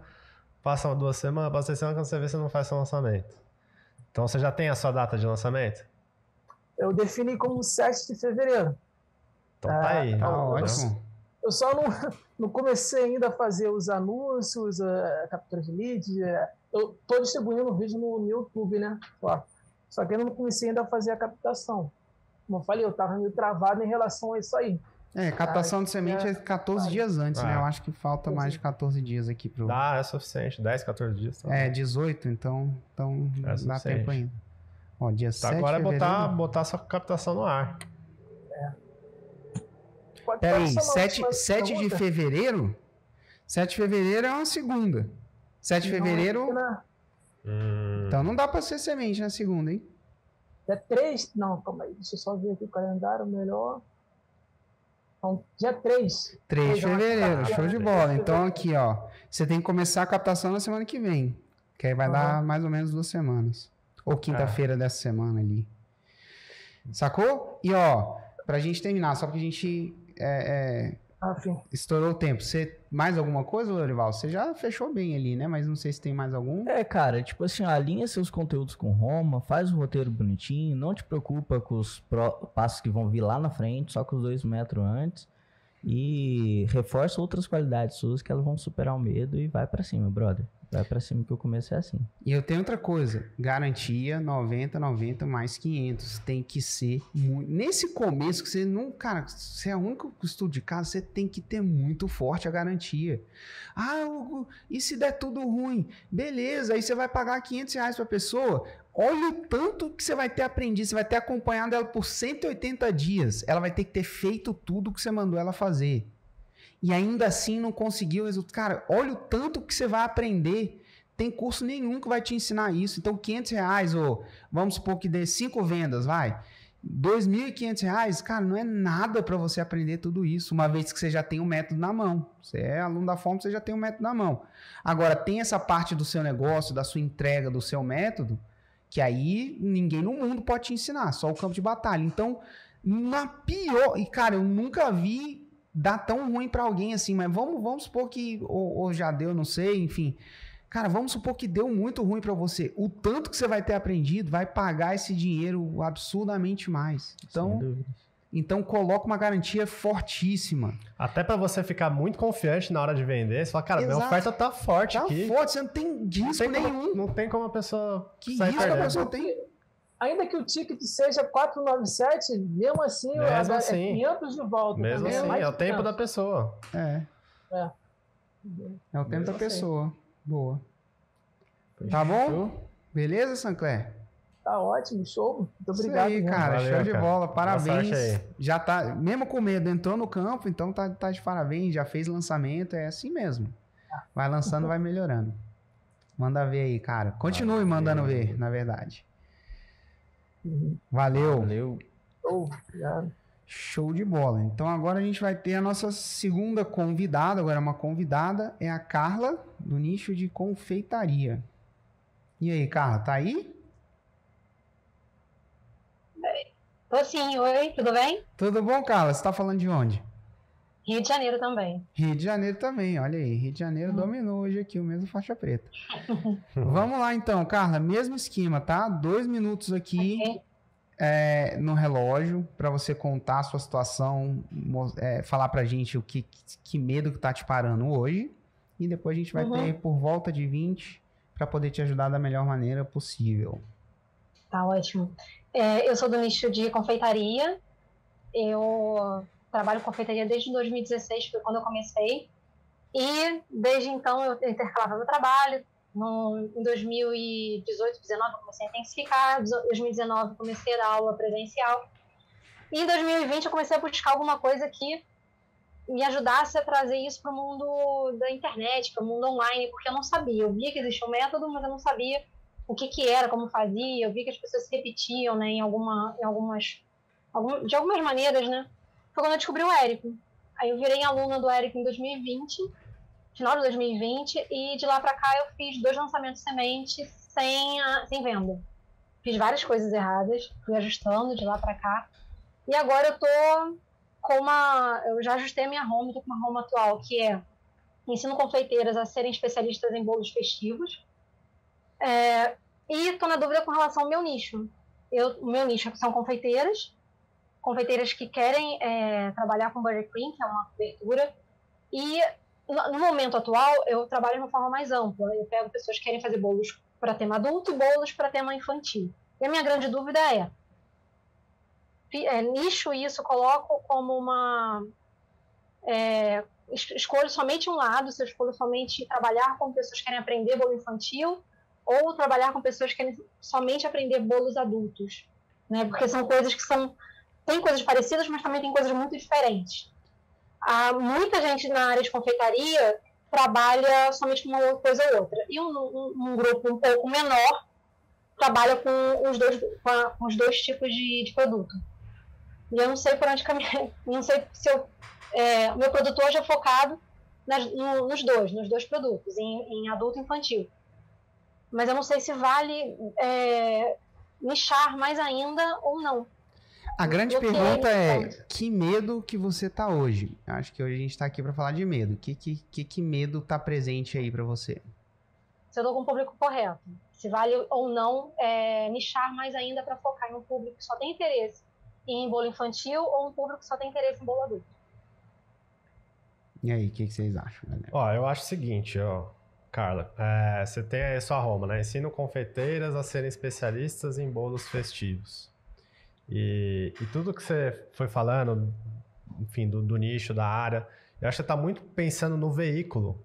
passa duas semanas, passa três semanas, quando você vê, você não faz seu lançamento. Então você já tem a sua data de lançamento? Eu defini como 7 de fevereiro. Então tá ah, aí. Tá ah, ótimo. Eu só não, não comecei ainda a fazer os anúncios, a captura de lead. É, eu tô distribuindo vídeo no, YouTube, né? Só, que eu não comecei ainda a fazer a captação. Como eu falei, eu tava meio travado em relação a isso aí. É, captação de semente é 14 é dias antes, né? Ah. Eu acho que falta mais de 14 dias aqui pro. Dá, é suficiente. 10, 14 dias. Tá é, 18, então, então é dá tempo ainda. Ó, dia tá, então 7 agora é botar, botar essa captação no ar pode Peraí, 7, mais, 7 de fevereiro? 7 de fevereiro é uma segunda. 7 de fevereiro. Na... Hum. Então não dá pra ser semente na segunda, hein? Dia é 3. Não, calma aí. Deixa eu só ver aqui o calendário melhor. Então, dia 3. 3 de fevereiro, show de bola. Então aqui, ó. Você tem que começar a captação na semana que vem. Que aí vai uhum. dar mais ou menos duas semanas. Ou ah. quinta-feira ah. dessa semana ali. Sacou? E ó, pra gente terminar, só porque a gente é, é... Ah, Estourou o tempo. Você mais alguma coisa, Lorival? Você já fechou bem ali, né? Mas não sei se tem mais algum. É, cara, tipo assim, alinha seus conteúdos com Roma, faz o roteiro bonitinho, não te preocupa com os passos que vão vir lá na frente, só com os dois metros antes. E reforça outras qualidades suas que elas vão superar o medo e vai para cima, brother. Vai pra cima que o começo é assim. E eu tenho outra coisa. Garantia 90, 90 mais 500. Tem que ser muito... Nesse começo que você não... Cara, você é o único estuda de casa, você tem que ter muito forte a garantia. Ah, Hugo, e se der tudo ruim? Beleza, aí você vai pagar 500 reais pra pessoa. Olha o tanto que você vai ter aprendido. Você vai ter acompanhado ela por 180 dias. Ela vai ter que ter feito tudo que você mandou ela fazer e ainda assim não conseguiu o resultado. Cara, olha o tanto que você vai aprender. Tem curso nenhum que vai te ensinar isso. Então, 500 reais, ou vamos supor que dê cinco vendas, vai. 2.500 reais, cara, não é nada para você aprender tudo isso, uma vez que você já tem o um método na mão. Você é aluno da Fome, você já tem o um método na mão. Agora, tem essa parte do seu negócio, da sua entrega, do seu método, que aí ninguém no mundo pode te ensinar, só o campo de batalha. Então, na pior. E, cara, eu nunca vi dá tão ruim para alguém assim, mas vamos, vamos supor que ou, ou, já deu, não sei, enfim. Cara, vamos supor que deu muito ruim para você. O tanto que você vai ter aprendido vai pagar esse dinheiro absurdamente mais. Então, então coloca uma garantia fortíssima. Até para você ficar muito confiante na hora de vender, você fala, cara, Exato. minha oferta tá forte tá aqui. Tá forte, você não tem risco não tem nenhum. Como, não tem como a pessoa Que risco perdendo. a pessoa tem? ainda que o ticket seja 497, mesmo assim, mesmo é assim é 500 de volta. Mesmo é assim, é, é o tempo da pessoa. É. É, é o tempo mesmo da assim. pessoa. Assim. Boa. tá bom? Show. Beleza, Sancler? Tá ótimo, show. Muito obrigado. Isso aí, cara. Valeu, show de bola. Parabéns. Já tá, mesmo com medo, entrou no campo, então tá, tá de parabéns, já fez lançamento, é assim mesmo. Vai lançando, vai melhorando. Manda ver aí, cara. Continue Valeu. mandando ver, na verdade. Valeu. Valeu. Show de bola. Então agora a gente vai ter a nossa segunda convidada, agora uma convidada, é a Carla, do nicho de confeitaria. E aí, Carla, tá aí? Tô sim, oi, tudo bem? Tudo bom, Carla? Você tá falando de onde? Rio de Janeiro também. Rio de Janeiro também, olha aí. Rio de Janeiro hum. dominou hoje aqui o mesmo faixa preta. Vamos lá então, Carla, mesmo esquema, tá? Dois minutos aqui okay. é, no relógio para você contar a sua situação, é, falar pra gente o que, que medo que tá te parando hoje. E depois a gente vai uhum. ter por volta de 20 para poder te ajudar da melhor maneira possível. Tá ótimo. É, eu sou do nicho de confeitaria. Eu trabalho com confeitaria desde 2016, foi quando eu comecei. E desde então eu intercalava meu trabalho. No, em 2018, 2019 eu comecei a intensificar, em 2019 eu comecei a dar aula presencial. E em 2020 eu comecei a buscar alguma coisa que me ajudasse a trazer isso para o mundo da internet, para o mundo online, porque eu não sabia. Eu via que existia um método, mas eu não sabia o que, que era, como fazia. Eu via que as pessoas se repetiam né, em, alguma, em algumas, algum, de algumas maneiras, né? foi quando eu descobri o Érico. Aí eu virei aluna do Érico em 2020, final de 2020, e de lá pra cá eu fiz dois lançamentos semente sem, a, sem venda. Fiz várias coisas erradas, fui ajustando de lá pra cá. E agora eu tô com uma. Eu já ajustei a minha home, tô com uma home atual, que é ensino confeiteiras a serem especialistas em bolos festivos. É, e tô na dúvida com relação ao meu nicho. Eu, o meu nicho são confeiteiras, confeiteiras que querem é, trabalhar com buttercream, que é uma cobertura, e no momento atual eu trabalho de uma forma mais ampla. Eu pego pessoas que querem fazer bolos para tema adulto, bolos para tema infantil. E a minha grande dúvida é, é nicho isso, coloco como uma é, escolho somente um lado, se eu escolho somente trabalhar com pessoas que querem aprender bolo infantil ou trabalhar com pessoas que querem somente aprender bolos adultos, né? Porque são coisas que são tem coisas parecidas, mas também tem coisas muito diferentes. Há ah, muita gente na área de confeitaria trabalha somente com uma coisa ou outra. E um, um, um grupo um pouco menor trabalha com os dois, com, a, com os dois tipos de, de, produto. E eu não sei por onde caminhar, não sei se eu, é, o meu produto hoje é focado nas, no, nos dois, nos dois produtos, em, em, adulto e infantil. Mas eu não sei se vale é, nichar mais ainda ou não a grande eu é pergunta é: que medo que você tá hoje? Acho que hoje a gente tá aqui para falar de medo. Que, que, que, que medo tá presente aí para você? Se eu tô com o público correto. Se vale ou não é, nichar mais ainda para focar em um público que só tem interesse em bolo infantil ou um público que só tem interesse em bolo adulto. E aí, o que, que, vocês acham, galera? Ó, eu acho o seguinte, ó. Carla, é, você tem aí a sua Roma, né? Ensino confeiteiras a serem especialistas em bolos festivos. E e, tudo que você foi falando, enfim, do, do nicho, da área, eu acho que você está muito pensando no veículo,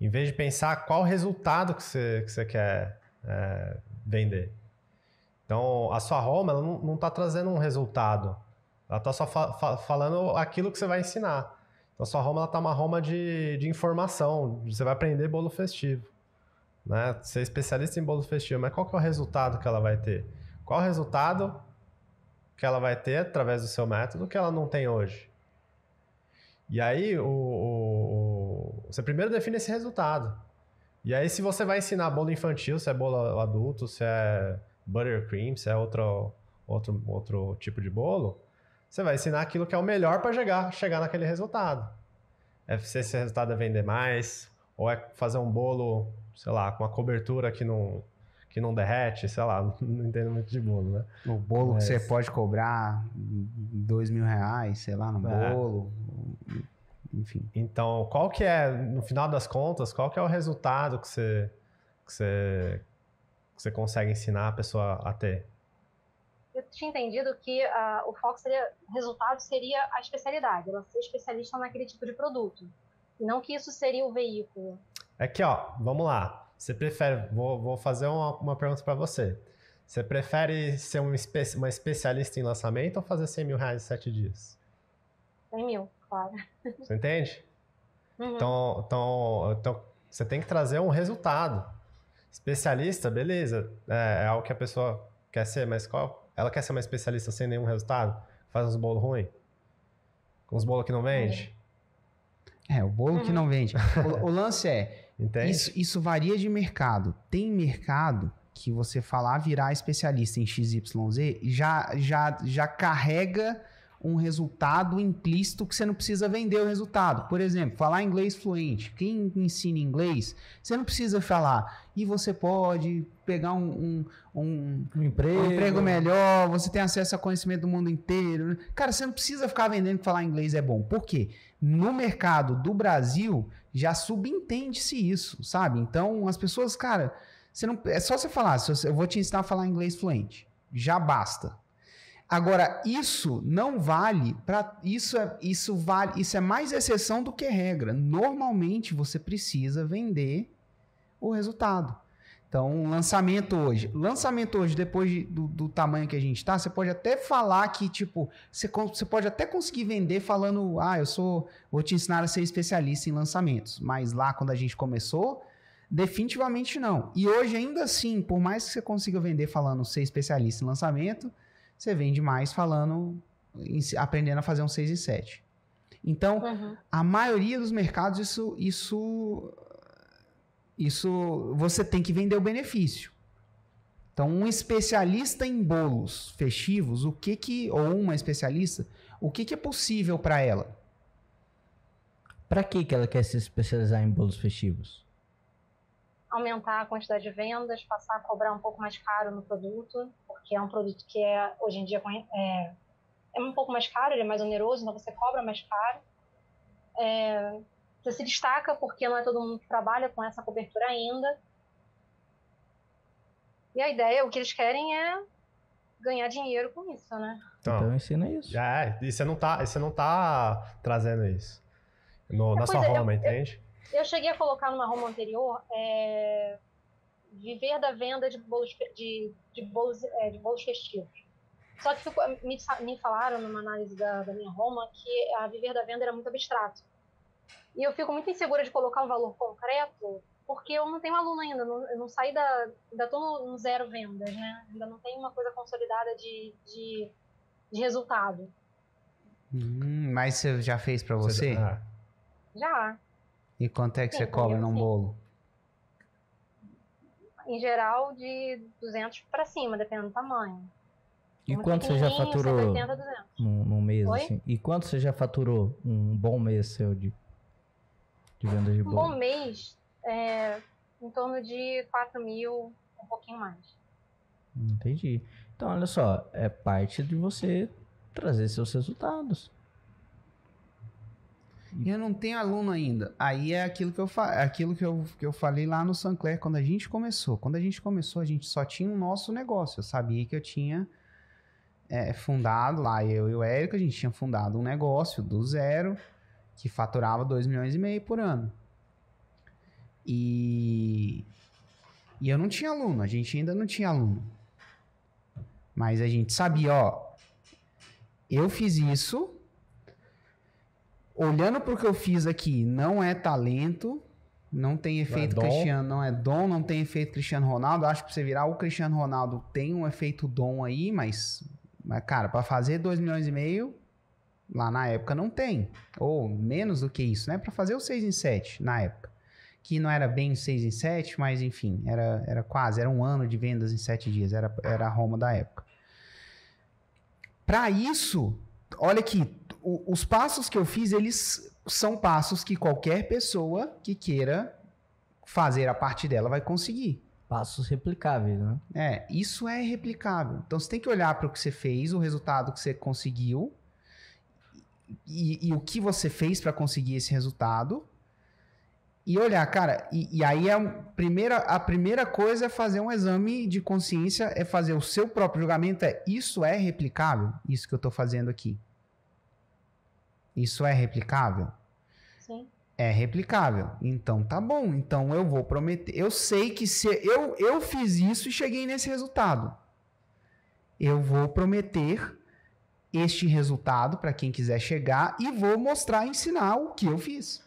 em vez de pensar qual resultado que você, que você quer é, vender. Então, a sua Roma ela não está trazendo um resultado, ela está só fa fa falando aquilo que você vai ensinar. Então, a sua Roma está uma Roma de, de informação, você vai aprender bolo festivo. Né? Você é especialista em bolo festivo, mas qual que é o resultado que ela vai ter? Qual o resultado que ela vai ter através do seu método que ela não tem hoje. E aí, o, o, você primeiro define esse resultado. E aí, se você vai ensinar bolo infantil, se é bolo adulto, se é buttercream, se é outro, outro, outro tipo de bolo, você vai ensinar aquilo que é o melhor para chegar, chegar naquele resultado. É se esse resultado é vender mais, ou é fazer um bolo, sei lá, com uma cobertura que não que não derrete, sei lá, não entendo muito de bolo, né? O bolo Mas... que você pode cobrar dois mil reais, sei lá, no é. bolo, enfim. Então, qual que é, no final das contas, qual que é o resultado que você, que você, que você consegue ensinar a pessoa a ter? Eu tinha entendido que uh, o foco seria, o resultado seria a especialidade, ela ser especialista naquele tipo de produto. E não que isso seria o veículo. É que, ó, vamos lá. Você prefere, vou, vou fazer uma, uma pergunta para você. Você prefere ser um espe uma especialista em lançamento ou fazer 100 mil reais em 7 dias? 100 mil, claro. Você entende? Uhum. Então, então, então, você tem que trazer um resultado. Especialista, beleza, é, é algo que a pessoa quer ser, mas qual? Ela quer ser uma especialista sem nenhum resultado? Faz uns bolos ruins? Com os bolos que não vende? É, o bolo uhum. que não vende. O, o lance é, Entende? Isso, isso varia de mercado. Tem mercado que você falar ah, virar especialista em XYZ já, já, já carrega um resultado implícito que você não precisa vender o resultado. Por exemplo, falar inglês fluente. Quem ensina inglês, você não precisa falar. E você pode pegar um, um, um, um emprego. Um emprego melhor, você tem acesso a conhecimento do mundo inteiro. Cara, você não precisa ficar vendendo que falar inglês é bom. Por quê? no mercado do Brasil já subentende-se isso, sabe? Então as pessoas, cara, você não, é só você falar, eu vou te ensinar a falar inglês fluente, já basta. Agora isso não vale para isso é isso vale isso é mais exceção do que regra. Normalmente você precisa vender o resultado. Então, lançamento hoje. Lançamento hoje, depois de, do, do, tamanho que a gente está, você pode até falar que, tipo, você, você pode até conseguir vender falando, ah, eu sou. Vou te ensinar a ser especialista em lançamentos. Mas lá quando a gente começou, definitivamente não. E hoje, ainda assim, por mais que você consiga vender falando ser especialista em lançamento, você vende mais falando. aprendendo a fazer um 6 e 7. Então, uhum. a maioria dos mercados, isso, isso isso você tem que vender o benefício. Então, um especialista em bolos festivos, o que que ou uma especialista, o que que é possível para ela? Para que que ela quer se especializar em bolos festivos? Aumentar a quantidade de vendas, passar a cobrar um pouco mais caro no produto, porque é um produto que é hoje em dia é, é um pouco mais caro, ele é mais oneroso, então você cobra mais caro. É, já se destaca porque não é todo mundo que trabalha com essa cobertura ainda. E a ideia, o que eles querem é ganhar dinheiro com isso, né? Então, então ensina isso. Já é, e você não tá, você não tá trazendo isso no, é, na sua é, Roma, eu, entende? Eu, eu, cheguei a colocar numa Roma anterior é, viver da venda de bolos, de, de bolos, é, de bolos festivos. Só que me, me falaram numa análise da, da minha Roma que a viver da venda era muito abstrato e eu fico muito insegura de colocar um valor concreto, porque eu não tenho aluno ainda, não, eu não saí da. Ainda estou no, no, zero vendas, né? Ainda não tem uma coisa consolidada de, de, de resultado. Hum, mas você já fez para você? Já. já. E quanto é que sim, você cobra num sim. bolo? Em geral, de 200 para cima, dependendo do tamanho. E quanto você já faturou? 180, num, num mês, Oi? assim? E quanto você já faturou um bom mês seu de de de Um mês, é, em torno de 4 mil, um pouquinho mais. Entendi. Então, olha só, é parte de você trazer seus resultados. E eu não tenho aluno ainda. Aí é aquilo que eu, aquilo que eu, que eu falei lá no Sancler quando a gente começou. Quando a gente começou, a gente só tinha o nosso negócio. Eu sabia que eu tinha é, fundado lá, eu e o Érico, a gente tinha fundado um negócio do zero que faturava 2 milhões e meio por ano. E, e eu não tinha aluno, a gente ainda não tinha aluno. Mas a gente sabia, ó, eu fiz isso, olhando para o que eu fiz aqui, não é talento, não tem efeito não é Cristiano, não é dom, não tem efeito Cristiano Ronaldo. Acho que você virar o Cristiano Ronaldo tem um efeito dom aí, mas, mas cara, para fazer 2 milhões e meio, Lá na época não tem, ou menos do que isso, né? Para fazer o 6 em 7 na época. Que não era bem 6 em 7, mas enfim, era, era quase, era um ano de vendas em 7 dias, era, era a Roma da época. Para isso, olha aqui, o, os passos que eu fiz, eles são passos que qualquer pessoa que queira fazer a parte dela vai conseguir. Passos replicáveis, né? É, isso é replicável. Então você tem que olhar para o que você fez, o resultado que você conseguiu, e, e o que você fez para conseguir esse resultado. E olhar, cara, e, e, aí a é primeira, a primeira coisa é fazer um exame de consciência, é fazer o seu próprio julgamento, é isso é replicável? Isso que eu estou fazendo aqui. Isso é replicável? Sim. É replicável. Então tá bom. Então eu vou prometer. Eu sei que se eu, eu fiz isso e cheguei nesse resultado. Eu vou prometer este resultado para quem quiser chegar e vou mostrar, ensinar o que eu fiz.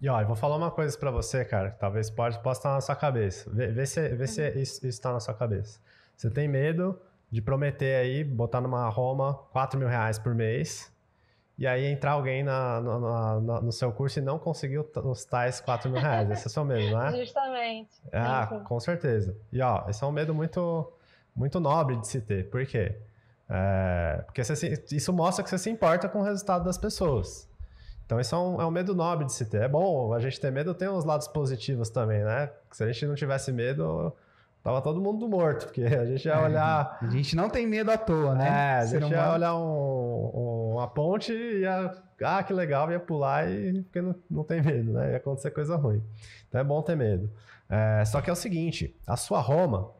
E ó, eu vou falar uma coisa para você, cara, que talvez pode, possa estar na sua cabeça. Vê, vê se, vê se uhum. isso está na sua cabeça. Você tem medo de prometer aí, botar numa Roma 4 mil reais por mês, e aí entrar alguém na, na, na, no seu curso e não conseguir os tais 4 mil reais. Esse é seu medo, não é? Justamente. Ah, é, com certeza. E ó, esse é um medo muito, muito nobre de se ter. Por quê? Porque é, porque você, isso mostra que você se importa com o resultado das pessoas. Então, isso é um, é um, medo nobre de se ter. É bom, a gente ter medo tem uns lados positivos também, né? se a gente não tivesse medo, tava todo mundo morto, porque a gente ia é, olhar. É, a gente não tem medo à toa, né? É, a gente ia olhar um, um, uma ponte e ia. Ah, que legal, ia pular e. Porque não, não tem medo, né? Ia acontecer coisa ruim. Então é bom ter medo. É, só que é o seguinte: a sua Roma,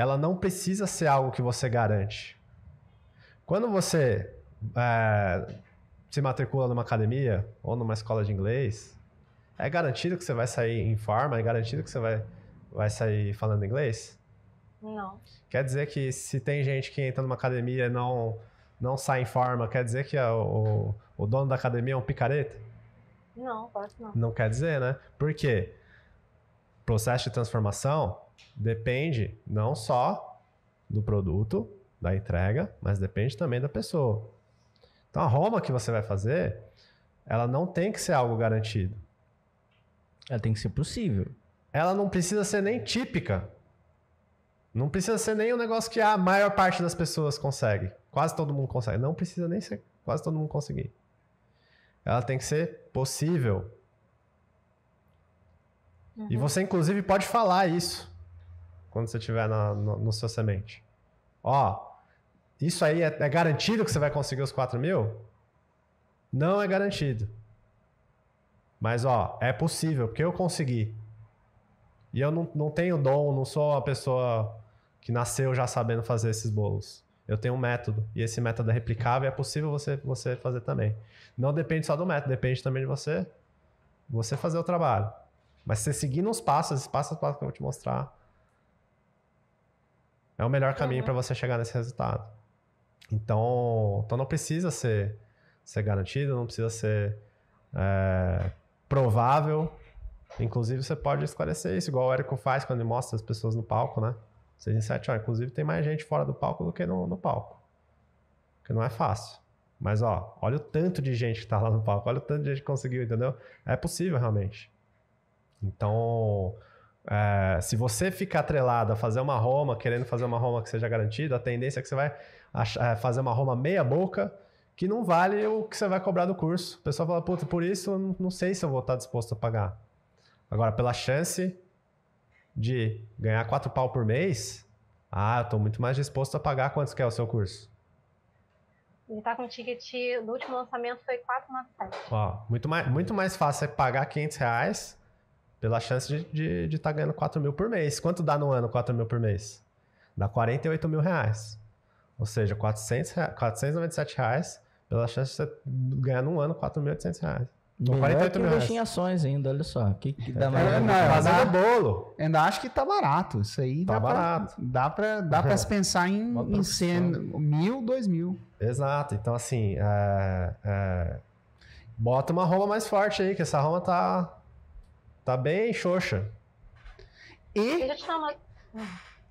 ela não precisa ser algo que você garante. Quando você é, se matricula numa academia ou numa escola de inglês, é garantido que você vai sair em forma? É garantido que você vai, vai sair falando inglês? Não. Quer dizer que se tem gente que entra numa academia e não, não sai em forma, quer dizer que o, o dono da academia é um picareta? Não, claro que não. Não quer dizer, né? Por quê? Processo de transformação depende não só do produto, da entrega, mas depende também da pessoa. Então a Roma que você vai fazer, ela não tem que ser algo garantido. Ela tem que ser possível. Ela não precisa ser nem típica. Não precisa ser nem um negócio que a maior parte das pessoas consegue. Quase todo mundo consegue. Não precisa nem ser quase todo mundo conseguir. Ela tem que ser possível. Uhum. E você, inclusive, pode falar isso quando você tiver na, no, no sua semente. Ó, isso aí é, é garantido que você vai conseguir os 4 mil? Não é garantido. Mas, ó, é possível, porque eu consegui. E eu não, não tenho dom, não sou a pessoa que nasceu já sabendo fazer esses bolos. Eu tenho um método, e esse método é replicável e é possível você, você fazer também. Não depende só do método, depende também de você você fazer o trabalho. Mas você seguindo os passos, esses passos, passos que eu vou te mostrar, é o melhor caminho uhum. para você chegar nesse resultado. Então, então não precisa ser, ser garantido, não precisa ser é, provável. Inclusive, você pode esclarecer isso, igual o Érico faz quando ele mostra as pessoas no palco, né? Seis em sete horas. Inclusive, tem mais gente fora do palco do que no, no palco. Que não é fácil. Mas, ó, olha o tanto de gente que tá lá no palco, olha o tanto de gente que conseguiu, entendeu? É possível, realmente. Então, é, se você ficar atrelado a fazer uma Roma, querendo fazer uma Roma que seja garantida, a tendência é que você vai achar, é, fazer uma Roma meia boca, que não vale o que você vai cobrar do curso. O pessoal fala, puta, por isso eu não sei se eu vou estar disposto a pagar. Agora, pela chance de ganhar quatro pau por mês, ah, eu estou muito mais disposto a pagar quanto quer é o seu curso. Ele tá com ticket do último lançamento foi 497. Ó, muito mais, muito mais fácil é pagar 500 reais pela chance de estar de, de tá ganhando 4 mil por mês. Quanto dá no ano 4 mil por mês? Dá 48 mil reais. Ou seja, 400, 497 reais pela chance de você ganhar no ano 4.800 reais. Então, não 48 é mil reais. Assim em ações ainda, olha só. Que, que dá é, mais é, não, ainda, bolo. Ainda acho que tá barato. Isso aí tá dá barato. Pra, dá para dá pra é. se pensar em, Uma em ser mil, dois mil. Exato. Então, assim, é, é, bota uma Roma mais forte aí, que essa Roma tá, Tá bem xoxa. E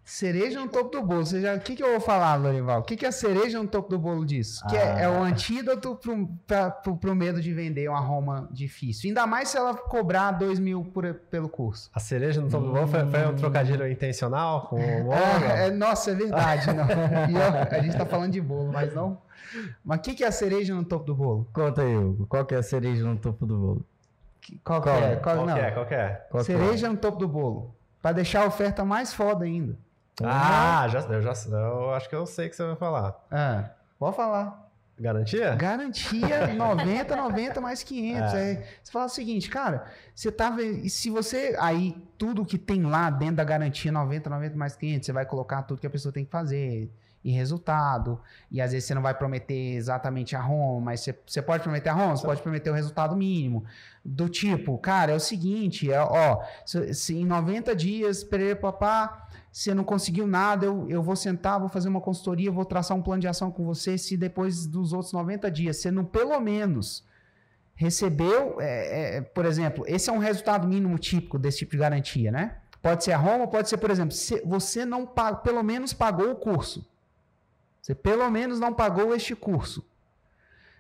cereja no topo do bolo. o que, que eu vou falar, Lorival? O que, que é cereja no topo do bolo disso? Que é, é, o ah. antídoto pro, pra, medo de vender uma Roma difícil. Ainda mais se ela cobrar dois mil por, pelo curso. A cereja no topo hum. do bolo foi, foi, um trocadilho intencional com o é, é, Nossa, é verdade. a gente tá falando de bolo, mas não. Mas o que, que é a cereja no topo do bolo? Conta aí, Hugo. Qual que é a cereja no topo do bolo? Qual, qual é? Qual, qual é? Qual é? Qual é? Cereja no topo do bolo. Para deixar a oferta mais foda ainda. Ah, ah já, eu já eu acho que eu sei o que você vai falar. É, pode falar. Garantia? Garantia 90, 90 mais 500. É. Aí é. você fala o seguinte, cara, você tava. Tá se você. Aí, tudo que tem lá dentro da garantia 90, 90 mais 500, você vai colocar tudo que a pessoa tem que fazer e resultado. E às vezes você não vai prometer exatamente a ROM, mas você, você pode prometer a ROM, você pode prometer o resultado mínimo. Do tipo, cara, é o seguinte, é, ó, se, se em 90 dias, papá, você não conseguiu nada, eu, eu vou sentar, vou fazer uma consultoria, vou traçar um plano de ação com você, se depois dos outros 90 dias, você não pelo menos recebeu, é, é, é, por exemplo, esse é um resultado mínimo típico desse tipo de garantia, né? Pode ser a Roma, pode ser, por exemplo, você não paga, pelo menos pagou o curso. Você pelo menos não pagou este curso.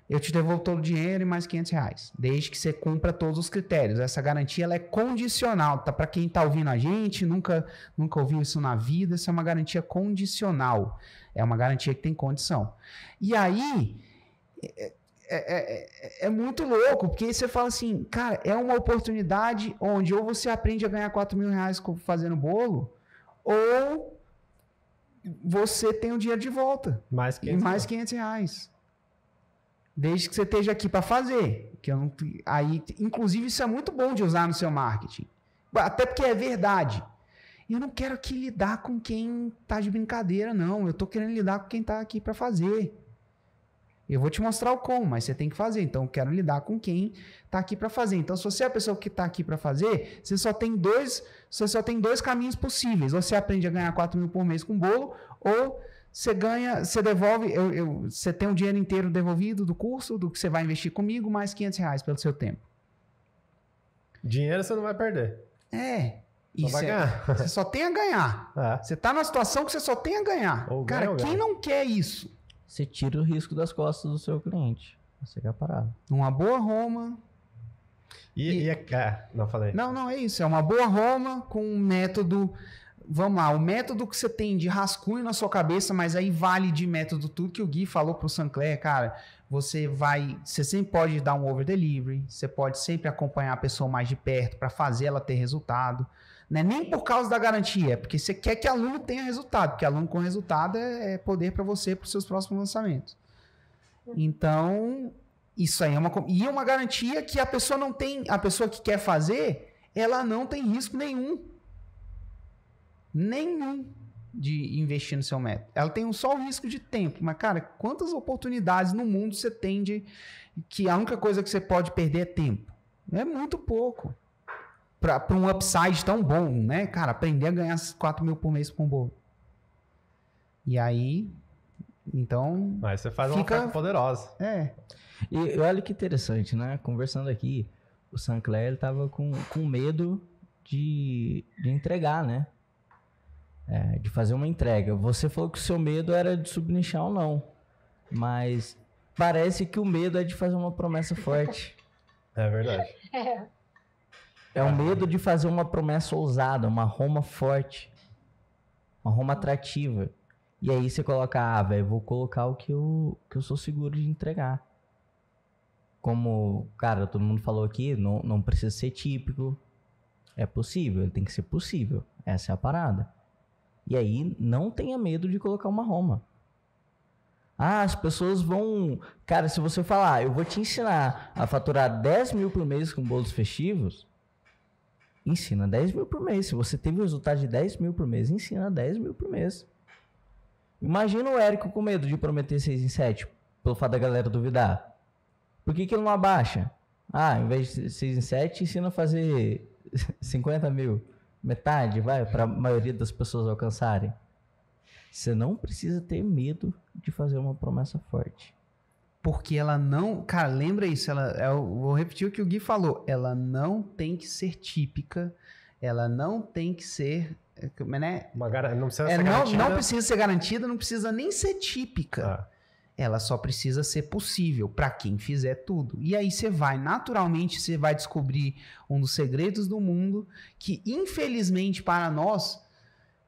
Eu te devolvo todo o dinheiro e mais 500 reais, desde que você cumpra todos os critérios. Essa garantia ela é condicional, tá? Para quem está ouvindo a gente, nunca, nunca ouviu isso na vida, isso é uma garantia condicional. É uma garantia que tem condição. E aí, é, é, é, é, muito louco, porque você fala assim, cara, é uma oportunidade onde ou você aprende a ganhar 4 mil reais fazendo bolo, ou você tem o dinheiro de volta. Mais 500 e mais 500 reais. Desde que você esteja aqui para fazer. Que eu não, aí, inclusive, isso é muito bom de usar no seu marketing. Até porque é verdade. Eu não quero aqui lidar com quem tá de brincadeira, não. Eu tô querendo lidar com quem tá aqui para fazer. Eu vou te mostrar o como, mas você tem que fazer. Então, eu quero lidar com quem está aqui para fazer. Então, se você é a pessoa que está aqui para fazer, você só tem dois, você só tem dois caminhos possíveis. Ou você aprende a ganhar 4 mil por mês com bolo, ou você ganha, você devolve, eu, eu, você tem o um dinheiro inteiro devolvido do curso, do que você vai investir comigo, mais 500 reais pelo seu tempo. Dinheiro você não vai perder. É. Só vai ganhar. É, você só tem a ganhar. É. Você está na situação que você só tem a ganhar. Ou Cara, ganha, quem ganha. não quer isso? você tira o risco das costas do seu cliente. Você quer parar. Uma boa Roma. E, e, e a, ah, não falei. Não, não, é isso. É uma boa Roma com um método. Vamos lá, o método que você tem de rascunho na sua cabeça, mas aí vale de método tudo que o Gui falou pro Sancler, cara. Você vai, você sempre pode dar um over delivery, você pode sempre acompanhar a pessoa mais de perto para fazer ela ter resultado. Né? Nem por causa da garantia, é porque você quer que aluno tenha resultado, porque aluno com resultado é, é poder para você para os seus próximos lançamentos. Então, isso aí é uma e é uma garantia que a pessoa não tem, a pessoa que quer fazer, ela não tem risco nenhum. Nenhum de investir no seu método. Ela tem um só o risco de tempo, mas cara, quantas oportunidades no mundo você tem de que a única coisa que você pode perder é tempo? É muito pouco para um upside tão bom, né? Cara, aprender a ganhar 4 mil por mês com um bolo. E aí, então. Mas você faz fica... uma oferta poderosa. É. E olha que interessante, né? Conversando aqui, o Sancler ele tava com, com medo de, de entregar, né? É, de fazer uma entrega. Você falou que o seu medo era de subnichar ou não. Mas parece que o medo é de fazer uma promessa forte. É verdade. É. É o medo de fazer uma promessa ousada, uma Roma forte, uma Roma atrativa. E aí você coloca, ah, velho, vou colocar o que eu, que eu sou seguro de entregar. Como, cara, todo mundo falou aqui, não, não precisa ser típico. É possível, tem que ser possível. Essa é a parada. E aí, não tenha medo de colocar uma Roma. Ah, as pessoas vão. Cara, se você falar, ah, eu vou te ensinar a faturar 10 mil por mês com bolos festivos, Ensina 10 mil por mês. Se você teve um resultado de 10 mil por mês, ensina 10 mil por mês. Imagina o Érico com medo de prometer 6 em 7, pelo fato da galera duvidar. Por que, que ele não abaixa? Ah, em vez de 6 em 7, ensina a fazer 50 mil. Metade, vai, para a maioria das pessoas alcançarem. Você não precisa ter medo de fazer uma promessa forte porque ela não. Cara, lembra isso? Ela, eu é vou repetir o que o Gui falou. Ela não tem que ser típica, ela não tem que ser. É, é, né? Uma gar... Não precisa é, ser não, garantida. Não precisa ser garantida, não precisa nem ser típica. Ah. Ela só precisa ser possível para quem fizer tudo. E aí você vai, naturalmente, você vai descobrir um dos segredos do mundo que, infelizmente, para nós,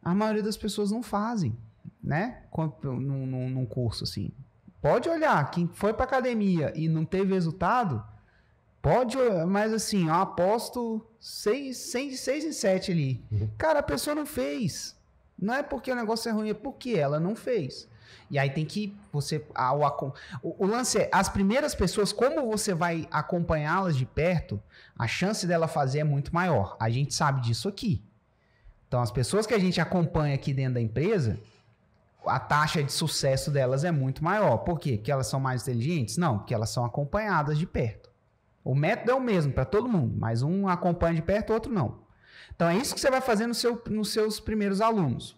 a maioria das pessoas não fazem, né? Num, num, num curso assim. Pode olhar, quem foi para academia e não teve resultado, pode, mas assim, eu aposto 6, em 7 ali. Uhum. Cara, a pessoa não fez. Não é porque o negócio é ruim, é porque ela não fez. E aí tem que você. A, o, o, lance é, as primeiras pessoas, como você vai acompanhá-las de perto, a chance dela fazer é muito maior. A gente sabe disso aqui. Então, as pessoas que a gente acompanha aqui dentro da empresa, a taxa de sucesso delas é muito maior. Por quê? Porque elas são mais inteligentes? Não, porque elas são acompanhadas de perto. O método é o mesmo para todo mundo, mas um acompanha de perto, o outro não. Então é isso que você vai fazer no seu, nos seus primeiros alunos.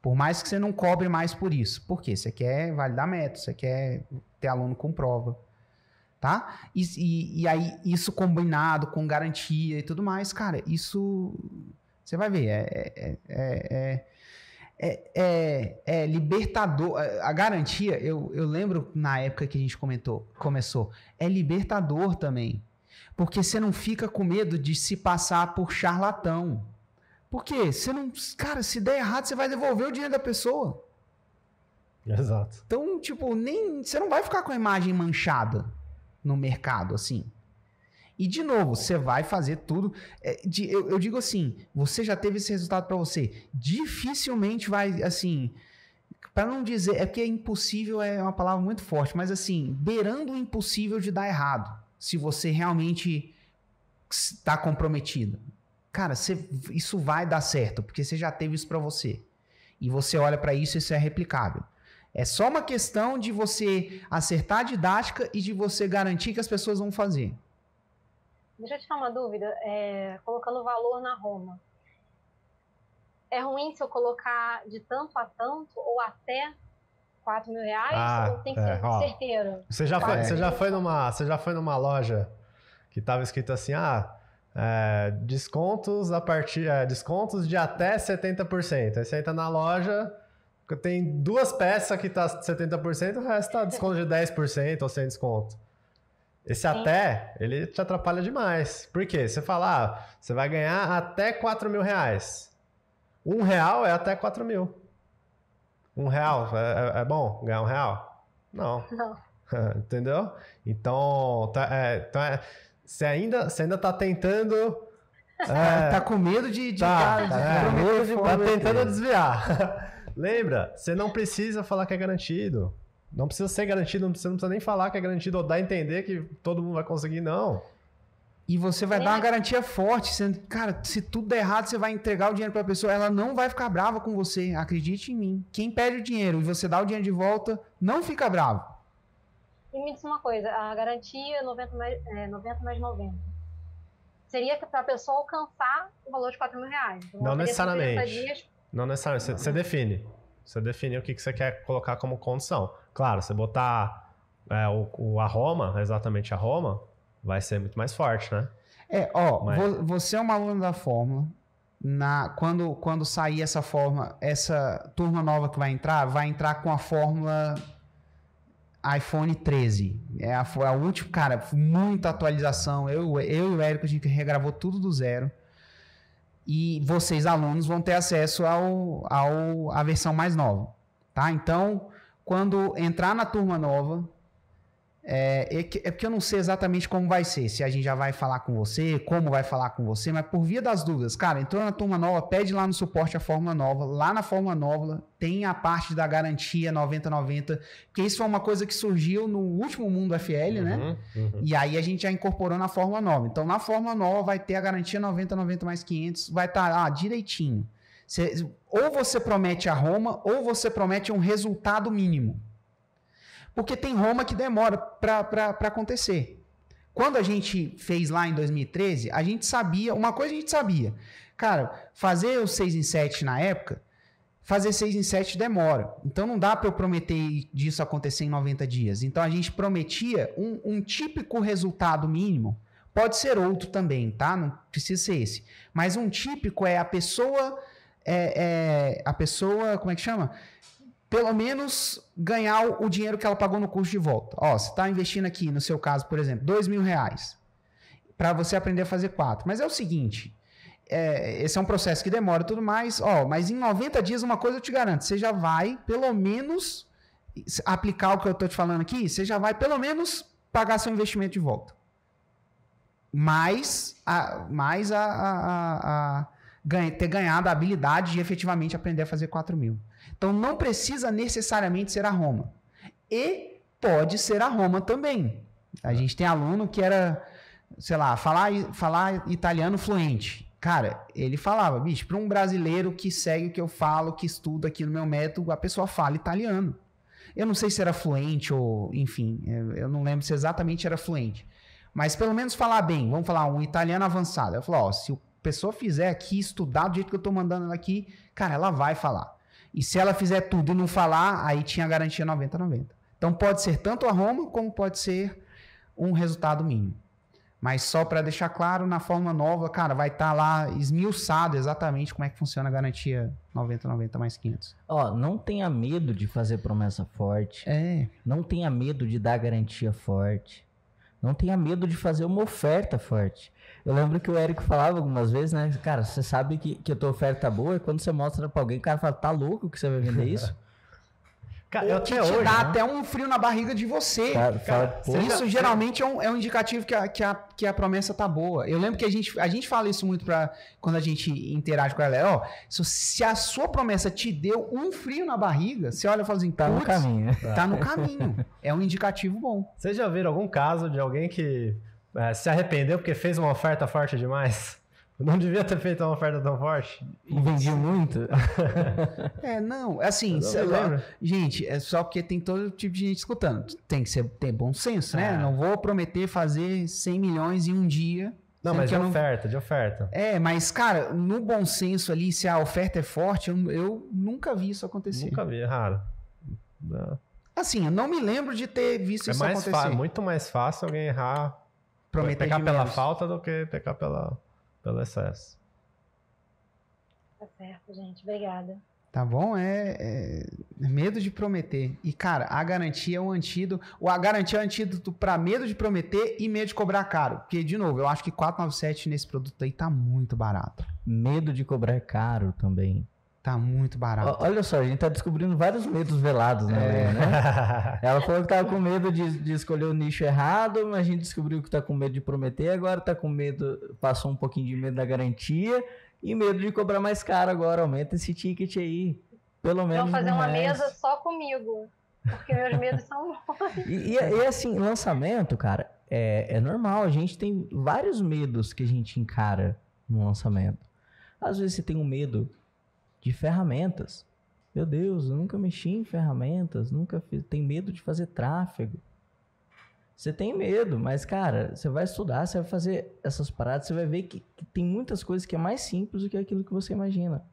Por mais que você não cobre mais por isso. Por quê? Você quer validar método, você quer ter aluno com prova. Tá? E, e, e aí, isso combinado com garantia e tudo mais, cara, isso. Você vai ver, é, é, é, é é, é, é, libertador. A garantia, eu, eu lembro na época que a gente comentou, começou, é libertador também. Porque você não fica com medo de se passar por charlatão. Porque você não. Cara, se der errado, você vai devolver o dinheiro da pessoa. Exato. Então, tipo, nem. Você não vai ficar com a imagem manchada no mercado, assim. E de novo, você vai fazer tudo. É, eu, eu digo assim, você já teve esse resultado para você. Dificilmente vai assim para não dizer, é porque impossível é uma palavra muito forte, mas assim, beirando o impossível de dar errado, se você realmente está comprometido. Cara, isso vai dar certo, porque você já teve isso para você. E você olha para isso e isso é replicável. É só uma questão de você acertar a didática e de você garantir que as pessoas vão fazer. Deixa eu te falar uma dúvida, é, colocando valor na Roma. É ruim se eu colocar de tanto a tanto ou até 4 mil reais? Ah, tem que é, ser ó, certeiro? Você já, foi, você, já foi numa, você já foi numa loja que estava escrito assim, ah, é, descontos a partir é, descontos de até 70%. Aí você entra na loja, tem duas peças que tá 70%, o resto tá desconto de 10% ou sem desconto. Esse até, ele te atrapalha demais. Por quê? Você fala, ah, você vai ganhar até 4 mil reais. Um real é até 4 mil. Um real, é, é, é bom ganhar um real? Não. Não. Entendeu? Então, tá, é, tá, você, ainda, você ainda tá tentando... É, tá com medo de... de tá, é, tá, medo de tá tentando desviar. Lembra, você não precisa falar que é garantido. Não precisa ser garantido, não precisa, não precisa nem falar que é garantido ou dar a entender que todo mundo vai conseguir, não. E você vai é. dar uma é. garantia forte, sendo que, cara, se tudo der errado, você vai entregar o dinheiro para a pessoa, ela não vai ficar brava com você. Acredite em mim. Quem pede o dinheiro e você dá o dinheiro de volta, não fica bravo. E me diz uma coisa, a garantia 90 é mais, é, 90, mais 90 seria para a pessoa alcançar o valor de 4 mil reais. Então, não necessariamente. Dias... Não necessariamente, você define. Você definir o que, que você quer colocar como condição. Claro, você botar é, o, o, a Roma, exatamente a Roma, vai ser muito mais forte, né? É, ó, Mas... vo, você é uma aluna da fórmula. Na, quando, quando sair essa forma, essa turma nova que vai entrar, vai entrar com a fórmula iPhone 13. É a, é a última, cara, muita atualização. Eu, eu e o Érico, a gente regravou tudo do zero e vocês, alunos, vão ter acesso ao, ao, à versão mais nova. Tá? Então, quando entrar na turma nova, é, é, que, é, porque eu não sei exatamente como vai ser, se a gente já vai falar com você, como vai falar com você, mas por via das dúvidas, cara, entrou na turma nova, pede lá no suporte a fórmula nova. Lá na fórmula nova tem a parte da garantia 90-90, porque isso foi uma coisa que surgiu no último mundo FL, né? uhum, né? Uhum. E aí a gente já incorporou na fórmula nova. Então na fórmula nova vai ter a garantia 90-90 mais 500, vai estar tá lá direitinho. Cê, ou você promete a Roma, ou você promete um resultado mínimo porque tem Roma que demora para acontecer. Quando a gente fez lá em 2013, a gente sabia, uma coisa a gente sabia. Cara, fazer os 6 em 7 na época, fazer 6 em 7 demora. Então não dá para eu prometer disso acontecer em 90 dias. Então a gente prometia um, um típico resultado mínimo. Pode ser outro também, tá? Não precisa ser esse. Mas um típico é a pessoa. É, é, a pessoa, como é que chama? pelo menos ganhar o dinheiro que ela pagou no curso de volta. Ó, você está investindo aqui, no seu caso, por exemplo, dois mil reais para você aprender a fazer quatro. Mas é o seguinte, é, esse é um processo que demora tudo mais, ó, mas em 90 dias uma coisa eu te garanto, você já vai pelo menos aplicar o que eu estou te falando aqui, você já vai pelo menos pagar seu investimento de volta. Mais a, mais a, a, a, a ganha, ter ganhado a habilidade de efetivamente aprender a fazer 4 mil. Então não precisa necessariamente ser a Roma. E pode ser a Roma também. A gente tem aluno que era, sei lá, falar, falar italiano fluente. Cara, ele falava, bicho, para um brasileiro que segue o que eu falo, que estuda aqui no meu método, a pessoa fala italiano. Eu não sei se era fluente ou, enfim, eu não lembro se exatamente era fluente. Mas pelo menos falar bem, vamos falar um italiano avançado. Eu falo, ó, se a pessoa fizer aqui, estudar do jeito que eu estou mandando ela aqui, cara, ela vai falar. E se ela fizer tudo e não falar, aí tinha garantia 90-90. Então pode ser tanto a Roma como pode ser um resultado mínimo. Mas só para deixar claro, na forma nova, cara, vai estar tá lá esmiuçado exatamente como é que funciona a garantia 90-90 mais 500. Ó, não tenha medo de fazer promessa forte. É. Não tenha medo de dar garantia forte. Não tenha medo de fazer uma oferta forte. Eu lembro que o Érico falava algumas vezes, né? Cara, você sabe que, que a tua oferta é boa e quando você mostra pra alguém, o cara fala, tá louco que você vai vender isso? Cara, eu até te hoje, dá né? até um frio na barriga de você. Cara, cara, cara isso já... É geralmente é um, é um indicativo que a, que, a, que a promessa tá boa. Eu lembro que a gente, a gente fala isso muito para quando a gente interage com a galera. Ó, se, se, a sua promessa te deu um frio na barriga, você olha e fala assim, tá no caminho. Tá no caminho. É um indicativo bom. Vocês já viram algum caso de alguém que é, se arrependeu porque fez uma oferta forte demais? Não devia ter feito uma oferta tão forte. E vendi muito. é, não, é assim, lá, gente, é só porque tem todo tipo de gente escutando. Tem que ser, ter bom senso, né? É. Não vou prometer fazer 100 milhões em um dia. Não, mas de não... oferta, de oferta. É, mas, cara, no bom senso ali, se a oferta é forte, eu, eu nunca vi isso acontecer. Nunca vi, é raro. Não. Assim, eu não me lembro de ter visto é isso mais acontecer. É muito mais fácil alguém errar prometer pecar pela menos. falta do que pecar pela, pelo excesso. Tá certo, gente. Obrigada. Tá bom? É, é, medo de prometer. E, cara, a garantia é um antídoto. o a garantia é um antídoto para medo de prometer e medo de cobrar caro. Porque, de novo, eu acho que 497 nesse produto aí tá muito barato. Medo de cobrar caro também. Tá muito barato. Olha só, a gente tá descobrindo vários medos velados na é. né? Ela falou que tava tá com medo de, de, escolher o nicho errado, mas a gente descobriu que tá com medo de prometer, agora tá com medo, passou um pouquinho de medo da garantia e medo de cobrar mais caro agora. Aumenta esse ticket aí. Pelo menos. Vou fazer uma é mesa só comigo. Porque meus medos são E, e, e, assim, lançamento, cara, é, é normal. A gente tem vários medos que a gente encara no lançamento. Às vezes você tem um medo de ferramentas. Meu Deus, eu nunca mexi em ferramentas, nunca fiz, tem medo de fazer tráfego. Você tem medo, mas cara, você vai estudar, você vai fazer essas paradas, você vai ver que, que tem muitas coisas que é mais simples do que aquilo que você imagina.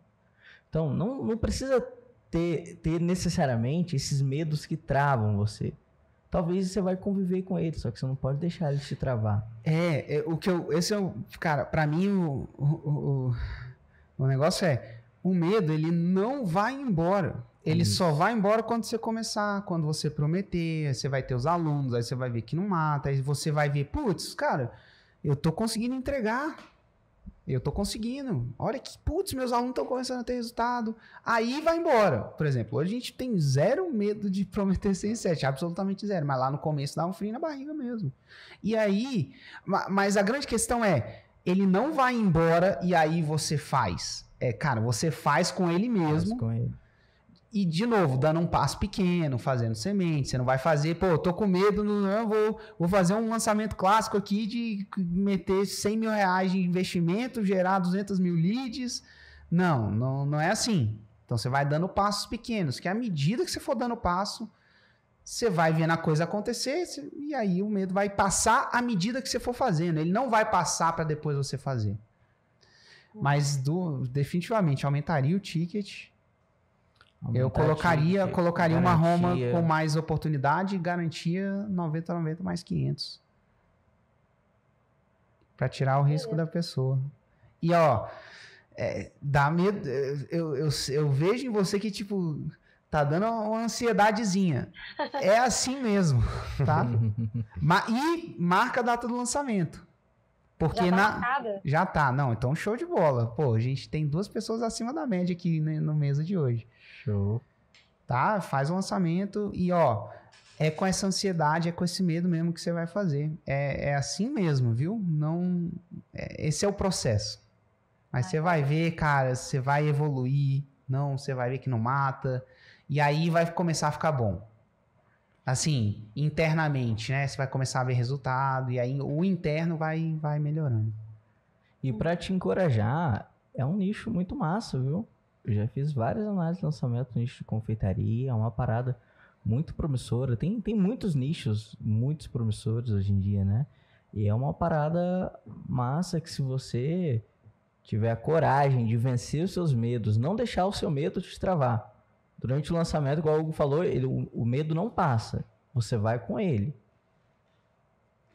Então, não, não precisa ter, ter necessariamente esses medos que travam você talvez você vai conviver com eles, só que você não pode deixar eles te travar. É, é o que eu, esse é o, cara, para mim o o, o, o, negócio é, o medo ele não vai embora. Ele Isso. Uhum. só vai embora quando você começar, quando você prometer, você vai ter os alunos, aí você vai ver que não mata, aí você vai ver, putz, cara, eu tô conseguindo entregar. Eu tô conseguindo. Olha que, putz, meus alunos estão começando a ter resultado. Aí vai embora. Por exemplo, hoje a gente tem zero medo de prometer 107, absolutamente zero. Mas lá no começo dá um frio na barriga mesmo. E aí, mas a grande questão é, ele não vai embora e aí você faz é, cara, você faz com ele mesmo. Faz com ele. E, de novo, dando um passo pequeno, fazendo semente. Você não vai fazer, pô, tô com medo, não, vou, vou fazer um lançamento clássico aqui de meter 100 mil reais de investimento, gerar 200 mil leads. Não, não, não é assim. Então, você vai dando passos pequenos, que à medida que você for dando passo, você vai vendo a coisa acontecer e aí o medo vai passar à medida que você for fazendo. Ele não vai passar para depois você fazer. Mas do, definitivamente aumentaria o ticket. eu colocaria, colocaria garantia. uma Roma com mais oportunidade e garantia 90 90 mais 500. Para tirar o risco é. da pessoa. E ó, é, dá medo. É, eu, eu, eu vejo em você que, tipo, tá dando uma ansiedadezinha. É assim mesmo, tá? e marca a data do lançamento. Porque já tá na... marcada? Já tá, não. Então, show de bola. Pô, a gente tem duas pessoas acima da média aqui né, no mês de hoje. Show. Tá? Faz o lançamento e, ó, é com essa ansiedade, é com esse medo mesmo que você vai fazer. É, é assim mesmo, viu? Não. É, esse é o processo. Mas ah, você vai ver, cara, você vai evoluir. Não, você vai ver que não mata. E aí vai começar a ficar bom assim, internamente, né? Você vai começar a ver resultado e aí o interno vai, vai melhorando. E para te encorajar, é um nicho muito massa, viu? Eu já fiz várias análises de lançamento no nicho de confeitaria, é uma parada muito promissora. Tem, tem muitos nichos, muitos promissores hoje em dia, né? E é uma parada massa que se você tiver a coragem de vencer os seus medos, não deixar o seu medo te travar, Durante o lançamento, igual o Hugo falou, ele, o, o medo não passa. Você vai com ele.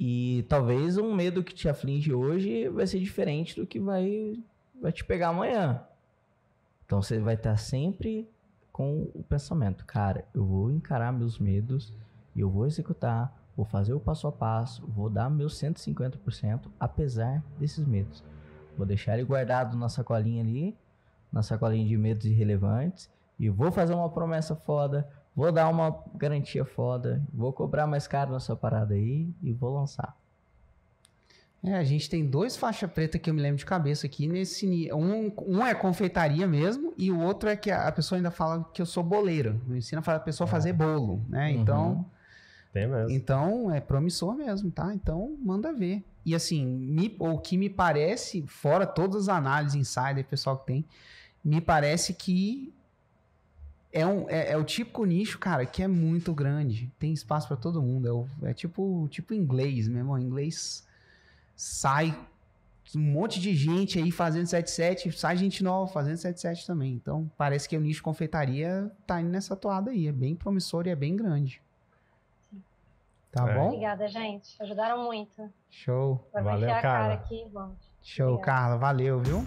E talvez um medo que te aflige hoje vai ser diferente do que vai, vai te pegar amanhã. Então você vai estar sempre com o pensamento, cara, eu vou encarar meus medos e eu vou executar, vou fazer o passo a passo, vou dar meus 150% apesar desses medos. Vou deixar ele guardado na sacolinha ali, na sacolinha de medos irrelevantes e vou fazer uma promessa foda, vou dar uma garantia foda, vou cobrar mais caro nessa parada aí e vou lançar. É, a gente tem dois faixa preta que eu me lembro de cabeça aqui nesse um, um é confeitaria mesmo e o outro é que a pessoa ainda fala que eu sou boleiro, eu ensino a pessoa a fazer uhum. bolo, né? Uhum. Então tem mesmo. Então é promissor mesmo, tá? Então manda ver. E assim, me, o que me parece, fora todas as análises insider pessoal que tem, me parece que é, um, é, é, o típico nicho, cara, que é muito grande. Tem espaço para todo mundo. É, o, é, tipo, tipo inglês, mesmo. O Inglês sai um monte de gente aí fazendo 77, sai gente nova fazendo 77 também. Então, parece que o nicho de confeitaria tá indo nessa toada aí. É bem promissor e é bem grande. Tá é. bom? Obrigada, gente. Ajudaram muito. Show. Vou valeu, Carla. Show, Obrigada. Carla. Valeu, viu?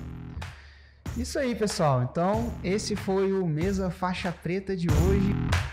Isso aí, pessoal. Então, esse foi o Mesa Faixa Preta de hoje.